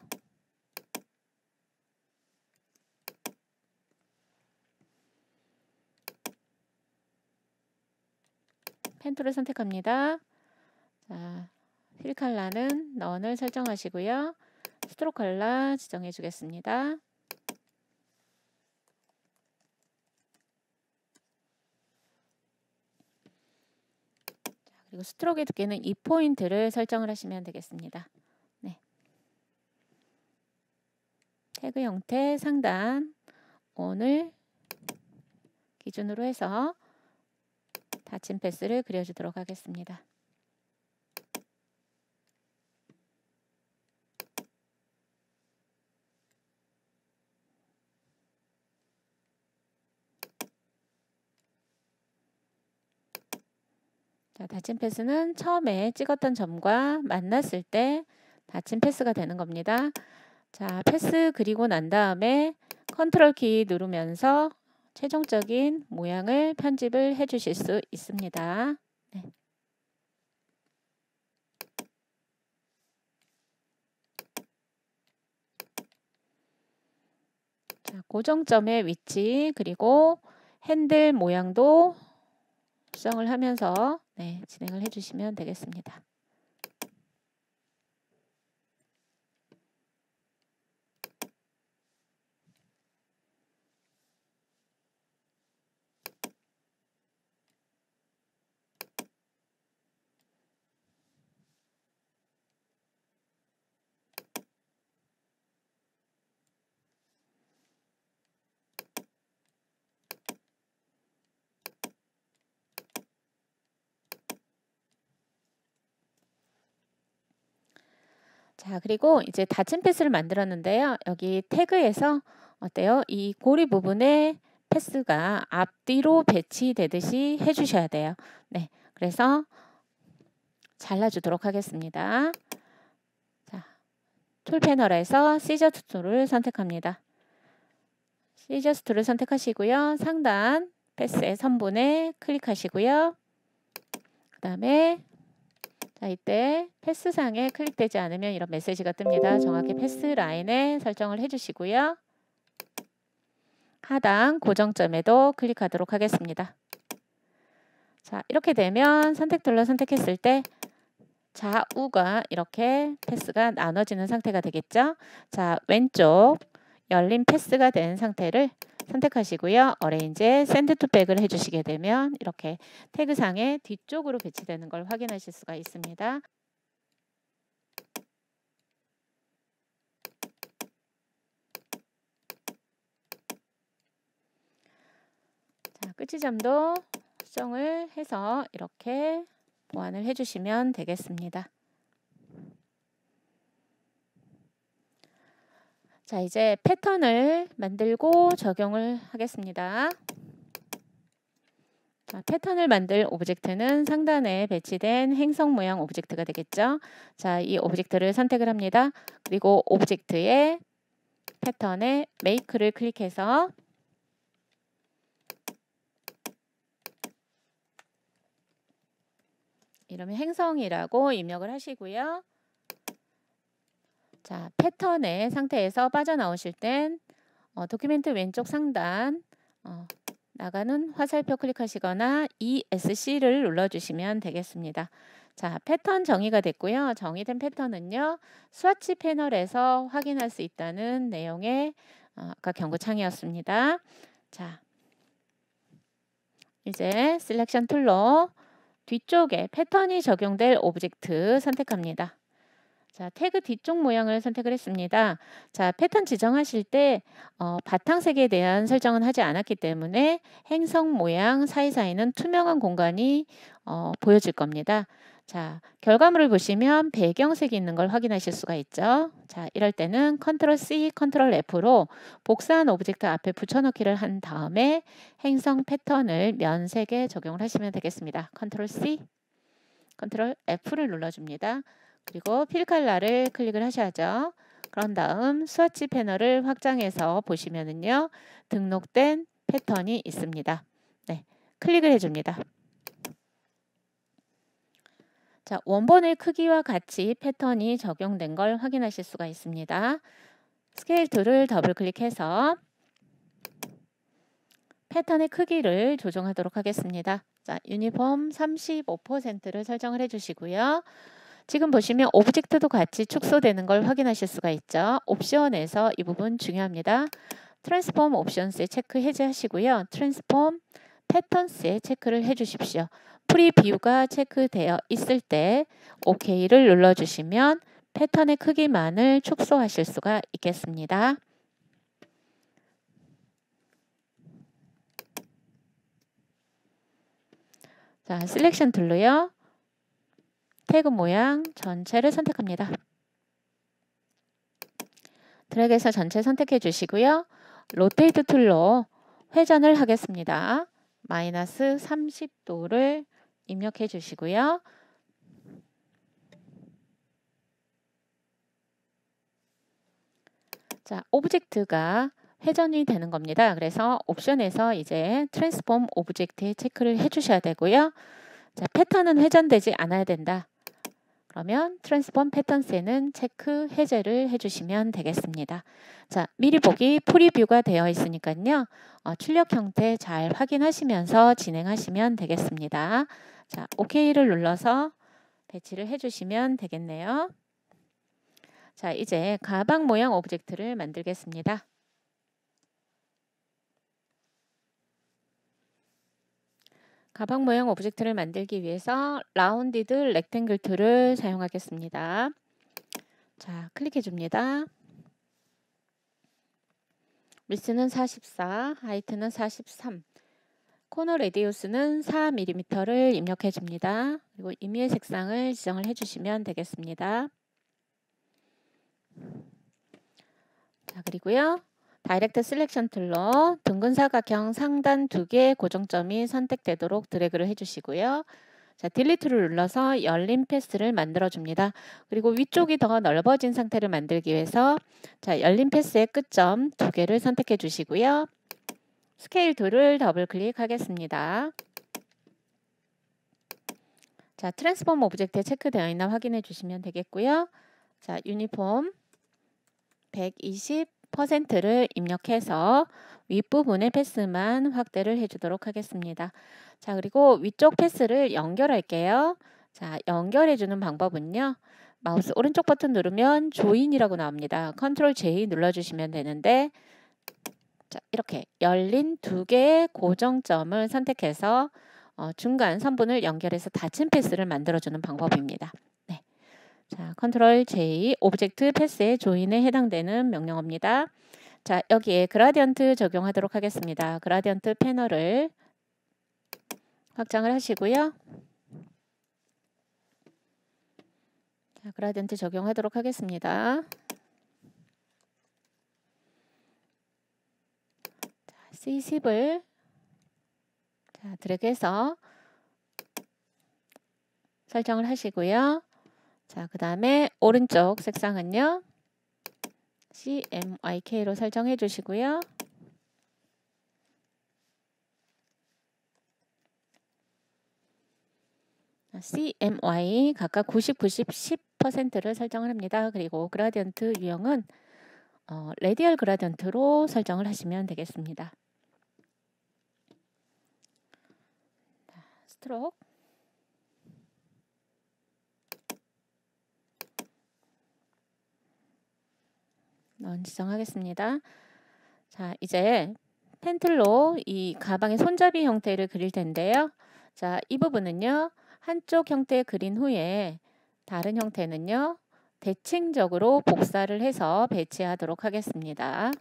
펜툴을 선택합니다. 자, 힐 컬러는 넌을 설정하시고요. 스트로 컬러 지정해 주겠습니다. 그리고 스트로크의 두께는 이포인트를 설정을 하시면 되겠습니다. 네. 태그 형태 상단 오늘 기준으로 해서 닫힌 패스를 그려주도록 하겠습니다. 자, 받침 패스는 처음에 찍었던 점과 만났을 때 받침 패스가 되는 겁니다. 자, 패스 그리고 난 다음에 컨트롤 키 누르면서 최종적인 모양을 편집을 해 주실 수 있습니다. 네. 자, 고정점의 위치 그리고 핸들 모양도 수정을 하면서 네, 진행을 해주시면 되겠습니다. 자, 그리고 이제 닫힌 패스를 만들었는데요. 여기 태그에서 어때요? 이 고리 부분에 패스가 앞뒤로 배치되듯이 해주셔야 돼요. 네, 그래서 잘라주도록 하겠습니다. 자, 툴 패널에서 시저스 툴을 선택합니다. 시저스 툴을 선택하시고요. 상단 패스의 선분에 클릭하시고요. 그 다음에 자 이때 패스상에 클릭되지 않으면 이런 메시지가 뜹니다. 정확히 패스 라인에 설정을 해주시고요. 하단 고정점에도 클릭하도록 하겠습니다. 자 이렇게 되면 선택 툴로 선택했을 때 좌우가 이렇게 패스가 나눠지는 상태가 되겠죠. 자 왼쪽 열린 패스가 된 상태를 선택하시고요. 어레인지에 샌드 투백을 해주시게 되면 이렇게 태그상에 뒤쪽으로 배치되는 걸 확인하실 수가 있습니다. 자, 끝지점도 수정을 해서 이렇게 보완을 해주시면 되겠습니다. 자, 이제 패턴을 만들고 적용을 하겠습니다. 자, 패턴을 만들 오브젝트는 상단에 배치된 행성 모양 오브젝트가 되겠죠. 자, 이 오브젝트를 선택을 합니다. 그리고 오브젝트의 패턴의 메이크를 클릭해서 이러면 행성이라고 입력을 하시고요. 자, 패턴의 상태에서 빠져나오실 땐 어, 도큐멘트 왼쪽 상단 어, 나가는 화살표 클릭하시거나 ESC를 눌러주시면 되겠습니다. 자, 패턴 정의가 됐고요. 정의된 패턴은요. 스와치 패널에서 확인할 수 있다는 내용의 어, 아까 경고창이었습니다. 자, 이제 셀렉션 툴로 뒤쪽에 패턴이 적용될 오브젝트 선택합니다. 자, 태그 뒤쪽 모양을 선택을 했습니다. 자, 패턴 지정하실 때 어, 바탕색에 대한 설정은 하지 않았기 때문에 행성 모양 사이사이는 투명한 공간이 어, 보여질 겁니다. 자, 결과물을 보시면 배경색이 있는 걸 확인하실 수가 있죠. 자, 이럴 때는 컨트롤 C, 컨트롤 F로 복사한 오브젝트 앞에 붙여넣기를 한 다음에 행성 패턴을 면색에 적용을 하시면 되겠습니다. 컨트롤 C, 컨트롤 F를 눌러줍니다. 그리고 필칼라를 클릭을 하셔야죠. 그런 다음 스와치 패널을 확장해서 보시면은요. 등록된 패턴이 있습니다. 네, 클릭을 해줍니다. 자, 원본의 크기와 같이 패턴이 적용된 걸 확인하실 수가 있습니다. 스케일 툴을 더블 클릭해서 패턴의 크기를 조정하도록 하겠습니다. 자, 유니폼 35%를 설정을 해주시고요. 지금 보시면 오브젝트도 같이 축소되는 걸 확인하실 수가 있죠. 옵션에서 이 부분 중요합니다. 트랜스폼 옵션스에 체크 해제하시고요. 트랜스폼 패턴스에 체크를 해주십시오. 프리뷰가 체크되어 있을 때 OK를 눌러주시면 패턴의 크기만을 축소하실 수가 있겠습니다. 자, 셀렉션 툴로요. 태그 모양 전체를 선택합니다. 드래그해서 전체 선택해 주시고요. 로테이트 툴로 회전을 하겠습니다. 마이너스 30도를 입력해 주시고요. 자, 오브젝트가 회전이 되는 겁니다. 그래서 옵션에서 이제 트랜스폼 오브젝트 체크를 해 주셔야 되고요. 자, 패턴은 회전되지 않아야 된다. 그러면 트랜스폼 패턴스에는 체크 해제를 해주시면 되겠습니다. 자, 미리 보기 프리뷰가 되어 있으니까요. 어, 출력 형태 잘 확인하시면서 진행하시면 되겠습니다. 자, OK를 눌러서 배치를 해주시면 되겠네요. 자, 이제 가방 모양 오브젝트를 만들겠습니다. 가방 모양 오브젝트를 만들기 위해서 라운디드 렉탱글 툴을 사용하겠습니다. 자, 클릭해 줍니다. 리스는 44, 하이트는 43, 코너 레디우스는 4mm를 입력해 줍니다. 그리고 임의의 색상을 지정을 해주시면 되겠습니다. 자, 그리고요. 다이렉트 셀렉션 툴로 둥근사각형 상단 두 개의 고정점이 선택되도록 드래그를 해주시고요. 자, 딜리트를 눌러서 열린 패스를 만들어줍니다. 그리고 위쪽이 더 넓어진 상태를 만들기 위해서 자, 열린 패스의 끝점 두 개를 선택해 주시고요. 스케일 툴을 더블 클릭하겠습니다. 자, 트랜스폼 오브젝트에 체크되어 있나 확인해 주시면 되겠고요. 자, 유니폼 120 퍼센트를 입력해서 윗부분의 패스만 확대를 해주도록 하겠습니다. 자, 그리고 위쪽 패스를 연결할게요. 자, 연결해주는 방법은요. 마우스 오른쪽 버튼 누르면 조인이라고 나옵니다. 컨트롤 J 눌러주시면 되는데 자, 이렇게 열린 두 개의 고정점을 선택해서 어, 중간 선분을 연결해서 닫힌 패스를 만들어주는 방법입니다. 자, 컨트롤 J, 오브젝트 패스의 조인에 해당되는 명령어입니다. 자, 여기에 그라디언트 적용하도록 하겠습니다. 그라디언트 패널을 확장을 하시고요. 자, 그라디언트 적용하도록 하겠습니다. 자, C10을 자, 드래그해서 설정을 하시고요. 자, 그 다음에 오른쪽 색상은요. CMYK로 설정해 주시고요. CMY 각각 90, 90, 10%를 설정을 합니다. 그리고 그라디언트 유형은 어, 레디얼 그라디언트로 설정을 하시면 되겠습니다. 스트로크 넌 지정하겠습니다. 자, 이제 펜틀로 이 가방의 손잡이 형태를 그릴 텐데요. 자, 이 부분은요. 한쪽 형태 그린 후에 다른 형태는요. 대칭적으로 복사를 해서 배치하도록 하겠습니다.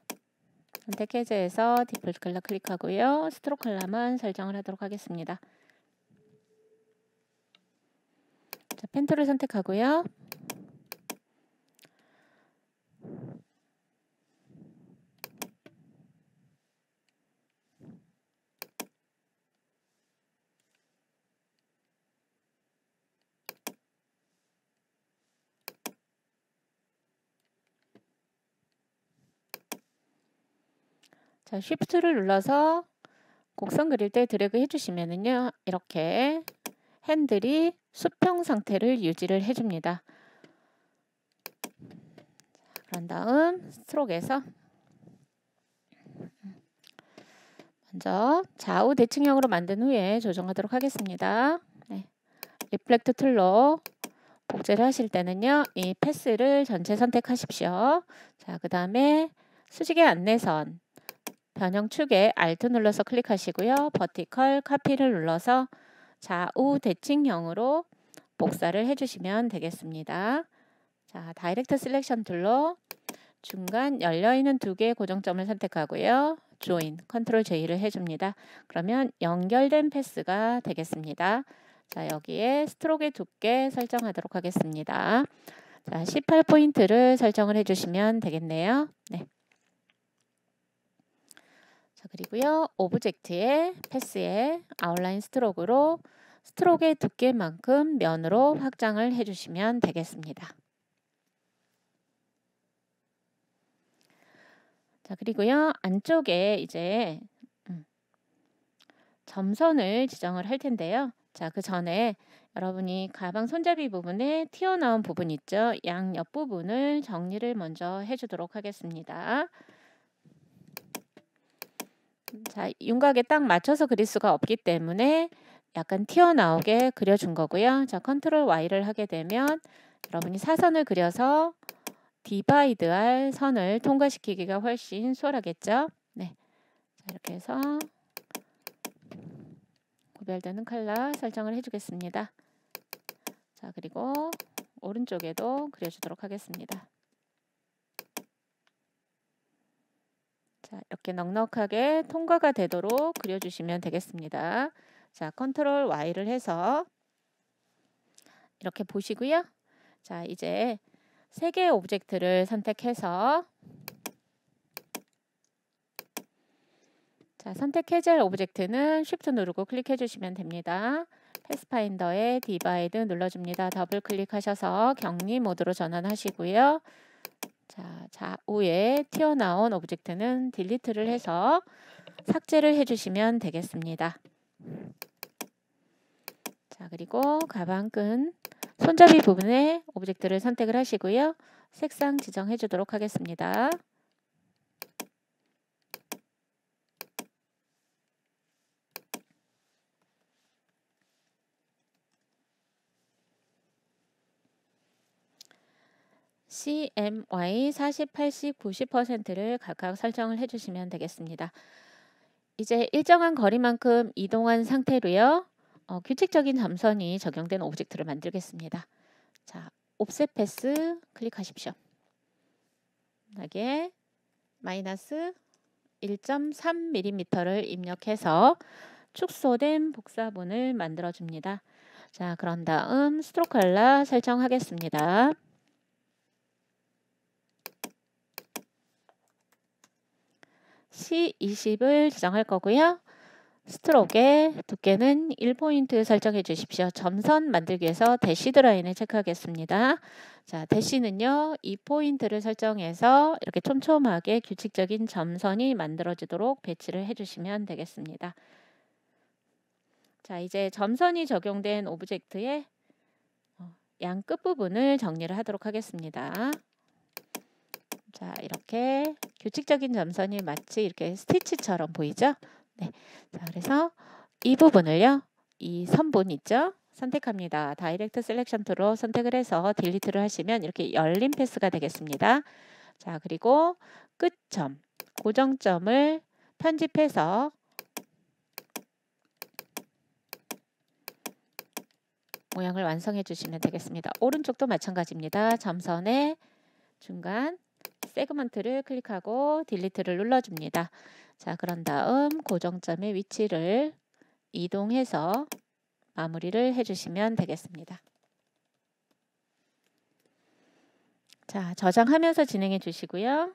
선택 해제해서 디폴트 컬러 클릭하고요. 스트로크 컬러만 설정을 하도록 하겠습니다. 자, 펜틀을 선택하고요. 자, i f t 를 눌러서 곡선 그릴 때 드래그 해주시면은요. 이렇게 핸들이 수평 상태를 유지를 해줍니다. 그런 다음 스트록에서 먼저 좌우 대칭형으로 만든 후에 조정하도록 하겠습니다. 네. 리플렉트 툴로 복제를 하실 때는요. 이 패스를 전체 선택하십시오. 자, 그 다음에 수직의 안내선 변형 축에 Alt 눌러서 클릭하시고요. 버티컬 카피를 눌러서 좌우 대칭형으로 복사를 해주시면 되겠습니다. 자, 다이렉트 셀렉션 툴로 중간 열려있는 두 개의 고정점을 선택하고요. 조인, 컨트롤 J를 해줍니다. 그러면 연결된 패스가 되겠습니다. 자, 여기에 스트로크의 두께 설정하도록 하겠습니다. 자, 18포인트를 설정을 해주시면 되겠네요. 네. 그리고요 오브젝트의 패스에 아웃라인 스트로크로 스트로크의 두께만큼 면으로 확장을 해주시면 되겠습니다. 자 그리고요 안쪽에 이제 음, 점선을 지정을 할 텐데요. 자그 전에 여러분이 가방 손잡이 부분에 튀어나온 부분 있죠? 양 옆부분을 정리를 먼저 해주도록 하겠습니다. 자, 윤곽에 딱 맞춰서 그릴 수가 없기 때문에 약간 튀어나오게 그려준 거고요. 자, 컨트롤 Y를 하게 되면 여러분이 사선을 그려서 디바이드할 선을 통과시키기가 훨씬 수월하겠죠. 네, 자, 이렇게 해서 구별되는 컬러 설정을 해주겠습니다. 자, 그리고 오른쪽에도 그려주도록 하겠습니다. 자, 이렇게 넉넉하게 통과가 되도록 그려주시면 되겠습니다. 자, 컨트롤 Y를 해서 이렇게 보시고요. 자, 이제 세 개의 오브젝트를 선택해서 자, 선택 해제 오브젝트는 Shift 누르고 클릭해 주시면 됩니다. 패스파인더에 디바이드 눌러줍니다. 더블 클릭하셔서 격리 모드로 전환하시고요. 자, 좌우에 튀어나온 오브젝트는 딜리트를 해서 삭제를 해주시면 되겠습니다. 자, 그리고 가방끈 손잡이 부분에 오브젝트를 선택을 하시고요. 색상 지정해 주도록 하겠습니다. CMY 40, 80, 90%를 각각 설정을 해주시면 되겠습니다. 이제 일정한 거리만큼 이동한 상태로요. 어, 규칙적인 점선이 적용된 오브젝트를 만들겠습니다. 자, 옵셋 패스 클릭하십시오. 만약에 마이너스 1.3mm를 입력해서 축소된 복사본을 만들어 줍니다. 자, 그런 다음 스트로크 칼라 설정하겠습니다. C20을 지정할 거고요. 스트로크의 두께는 1포인트 설정해 주십시오. 점선 만들기 위해서 대시 드라인을 체크하겠습니다. 자, 대시는요. 2포인트를 설정해서 이렇게 촘촘하게 규칙적인 점선이 만들어지도록 배치를 해주시면 되겠습니다. 자, 이제 점선이 적용된 오브젝트의 어, 양 끝부분을 정리를 하도록 하겠습니다. 자, 이렇게 규칙적인 점선이 마치 이렇게 스티치처럼 보이죠? 네. 자, 그래서 이 부분을요. 이 선본 있죠? 선택합니다. 다이렉트 셀렉션 툴로 선택을 해서 딜리트를 하시면 이렇게 열린 패스가 되겠습니다. 자, 그리고 끝점, 고정점을 편집해서 모양을 완성해 주시면 되겠습니다. 오른쪽도 마찬가지입니다. 점선의 중간 세그먼트를 클릭하고 딜리트를 눌러줍니다. 자, 그런 다음 고정점의 위치를 이동해서 마무리를 해주시면 되겠습니다. 자, 저장하면서 진행해 주시고요.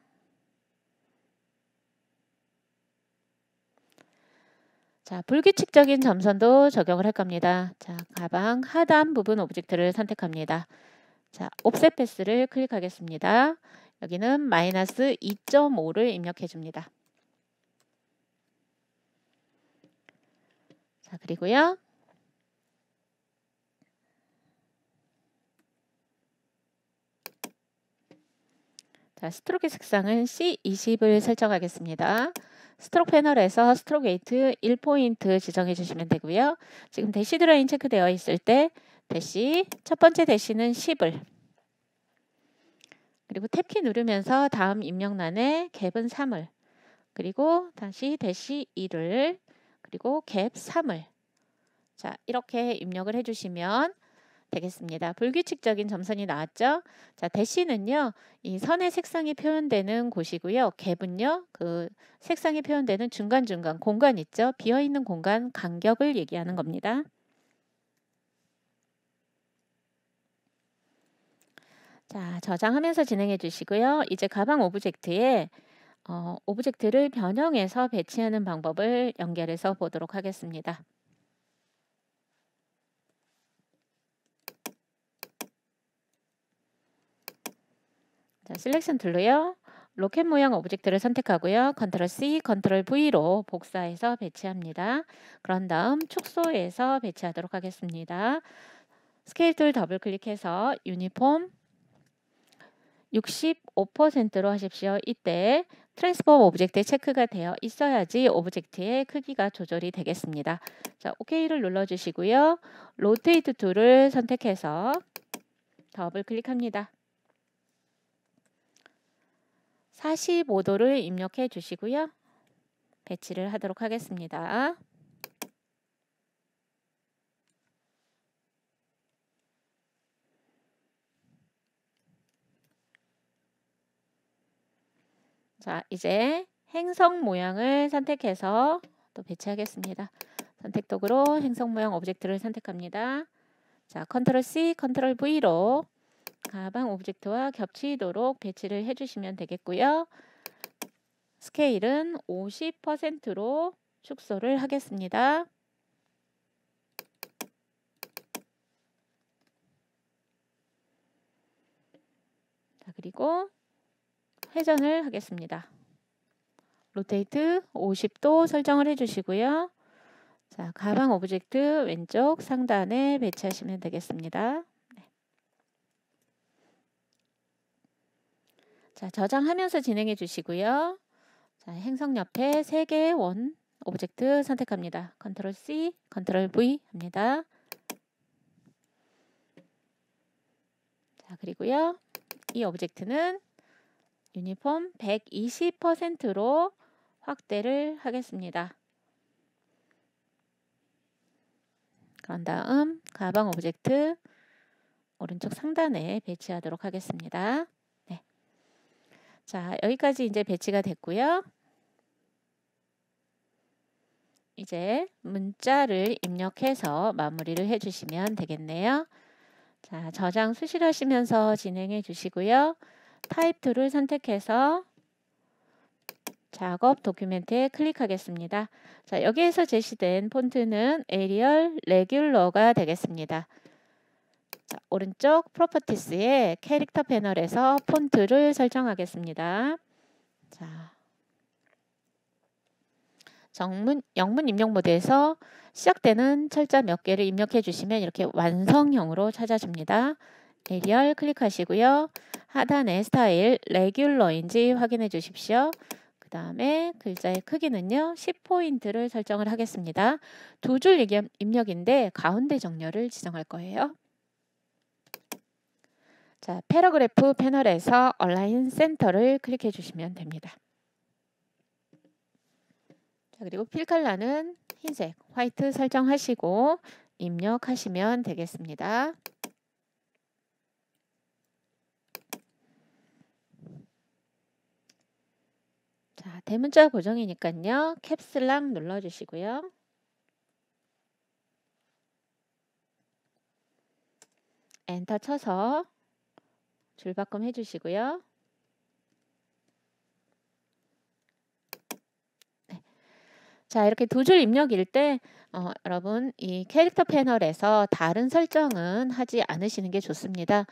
자, 불규칙적인 점선도 적용을 할 겁니다. 자, 가방 하단 부분 오브젝트를 선택합니다. 자, 옵셋 패스를 클릭하겠습니다. 여기는 마이너스 2.5를 입력해 줍니다. 자, 그리고요. 자, 스트로크 색상은 C20을 설정하겠습니다. 스트로크 패널에서 스트로크 웨이트 1포인트 지정해 주시면 되고요. 지금 대시 드라인 체크되어 있을 때 대시 첫 번째 대시는 10을 그리고 탭키 누르면서 다음 입력란에 갭은 3을 그리고 다시 대시 2를 그리고 갭 3을 자 이렇게 입력을 해주시면 되겠습니다. 불규칙적인 점선이 나왔죠. 자, 대시는요. 이 선의 색상이 표현되는 곳이고요. 갭은요. 그 색상이 표현되는 중간중간 공간 있죠. 비어있는 공간 간격을 얘기하는 겁니다. 자, 저장하면서 진행해 주시고요. 이제 가방 오브젝트에 어, 오브젝트를 변형해서 배치하는 방법을 연결해서 보도록 하겠습니다. 자, 셀렉션 툴로요. 로켓 모양 오브젝트를 선택하고요. 컨트롤 C, 컨트롤 V로 복사해서 배치합니다. 그런 다음 축소해서 배치하도록 하겠습니다. 스케일 툴 더블 클릭해서 유니폼 65%로 하십시오. 이때 트랜스폼 오브젝트에 체크가 되어 있어야지 오브젝트의 크기가 조절이 되겠습니다. 자, OK를 눌러주시고요. 로테이트 툴을 선택해서 더블 클릭합니다. 45도를 입력해 주시고요. 배치를 하도록 하겠습니다. 자, 이제 행성 모양을 선택해서 또 배치하겠습니다. 선택 도구로 행성 모양 오브젝트를 선택합니다. 자, 컨트롤 C, 컨트롤 V로 가방 오브젝트와 겹치도록 배치를 해주시면 되겠고요. 스케일은 50%로 축소를 하겠습니다. 자, 그리고 회전을 하겠습니다. 로테이트 50도 설정을 해주시고요. 자, 가방 오브젝트 왼쪽 상단에 배치하시면 되겠습니다. 네. 자, 저장하면서 진행해 주시고요. 자, 행성 옆에 3개의 원 오브젝트 선택합니다. 컨트롤 C, 컨트롤 V 합니다. 자, 그리고요. 이 오브젝트는 유니폼 120%로 확대를 하겠습니다. 그런 다음 가방 오브젝트 오른쪽 상단에 배치하도록 하겠습니다. 네. 자, 여기까지 이제 배치가 됐고요. 이제 문자를 입력해서 마무리를 해주시면 되겠네요. 자, 저장 수실하시면서 시 진행해 주시고요. 타입 툴을 선택해서 작업 도큐멘트에 클릭하겠습니다. 자, 여기에서 제시된 폰트는 에리얼 레귤러가 되겠습니다. 자, 오른쪽 프로퍼티스의 캐릭터 패널에서 폰트를 설정하겠습니다. 자, 정문, 영문 입력 모드에서 시작되는 철자 몇 개를 입력해 주시면 이렇게 완성형으로 찾아줍니다. 에리얼 클릭하시고요. 하단에 스타일 레귤러인지 확인해 주십시오. 그 다음에 글자의 크기는요. 10포인트를 설정을 하겠습니다. 두 줄 입력인데 가운데 정렬을 지정할 거예요. 자, 패러그래프 패널에서 얼라인 센터를 클릭해 주시면 됩니다. 자, 그리고 필 컬러는 흰색, 화이트 설정하시고 입력하시면 되겠습니다. 자, 대문자 고정이니까요. 캡슬락 눌러주시고요. 엔터 쳐서 줄바꿈 해주시고요. 네. 자, 이렇게 두 줄 입력일 때 어, 여러분 이 캐릭터 패널에서 다른 설정은 하지 않으시는 게 좋습니다.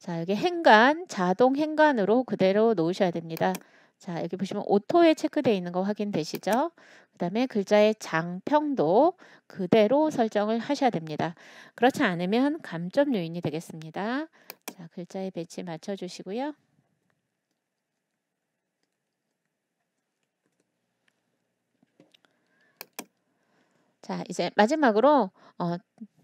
자, 여기 행간, 자동 행간으로 그대로 놓으셔야 됩니다. 자, 여기 보시면 오토에 체크되어 있는 거 확인되시죠? 그 다음에 글자의 장평도 그대로 설정을 하셔야 됩니다. 그렇지 않으면 감점 요인이 되겠습니다. 자, 글자의 배치 맞춰주시고요. 자, 이제 마지막으로 어,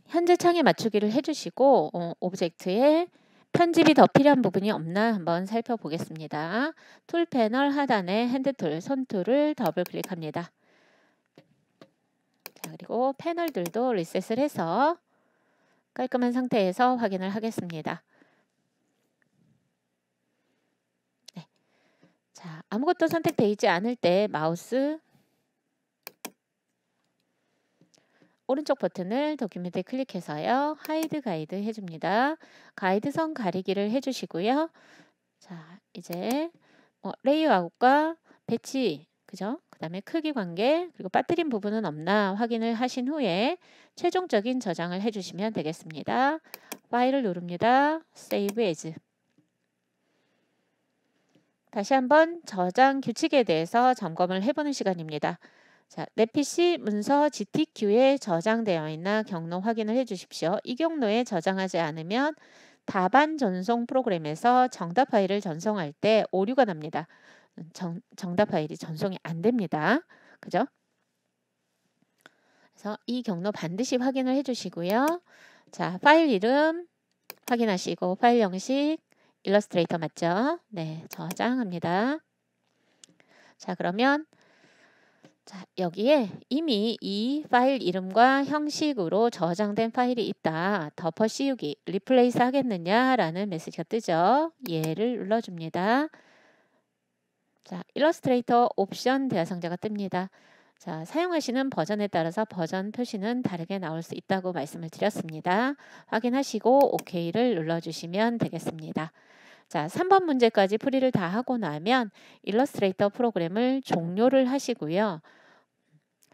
현재 창에 맞추기를 해주시고 어, 오브젝트에 편집이 더 필요한 부분이 없나 한번 살펴보겠습니다. 툴 패널 하단에 핸드툴, 손툴을 더블 클릭합니다. 자, 그리고 패널들도 리셋을 해서 깔끔한 상태에서 확인을 하겠습니다. 네. 자, 아무것도 선택되지 않을 때 마우스 오른쪽 버튼을 도큐멘트 클릭해서요. 하이드 가이드 해줍니다. 가이드선 가리기를 해주시고요. 자 이제 어, 레이아웃과 배치 그죠? 그 다음에 크기 관계 그리고 빠뜨린 부분은 없나 확인을 하신 후에 최종적인 저장을 해주시면 되겠습니다. 파일을 누릅니다. Save as 다시 한번 저장 규칙에 대해서 점검을 해보는 시간입니다. 자, 내 PC 문서 GTQ에 저장되어 있나 경로 확인을 해 주십시오. 이 경로에 저장하지 않으면 답안 전송 프로그램에서 정답 파일을 전송할 때 오류가 납니다. 정, 정답 파일이 전송이 안 됩니다. 그죠? 그래서 이 경로 반드시 확인을 해 주시고요. 자, 파일 이름 확인하시고 파일 형식 일러스트레이터 맞죠? 네, 저장합니다. 자, 그러면 자, 여기에 이미 이 파일 이름과 형식으로 저장된 파일이 있다. 덮어 씌우기, 리플레이스 하겠느냐라는 메시지가 뜨죠. 예를 눌러줍니다. 자, 일러스트레이터 옵션 대화 상자가 뜹니다. 자, 사용하시는 버전에 따라서 버전 표시는 다르게 나올 수 있다고 말씀을 드렸습니다. 확인하시고 OK를 눌러주시면 되겠습니다. 자, 3번 문제까지 풀이를 다 하고 나면 일러스트레이터 프로그램을 종료를 하시고요.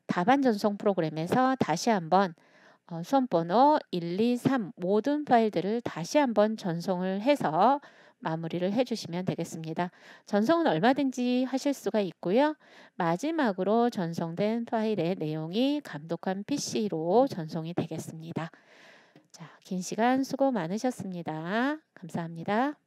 답안 전송 프로그램에서 다시 한번 어, 수험번호 1, 2, 3 모든 파일들을 다시 한번 전송을 해서 마무리를 해주시면 되겠습니다. 전송은 얼마든지 하실 수가 있고요. 마지막으로 전송된 파일의 내용이 감독한 PC로 전송이 되겠습니다. 자, 긴 시간 수고 많으셨습니다. 감사합니다.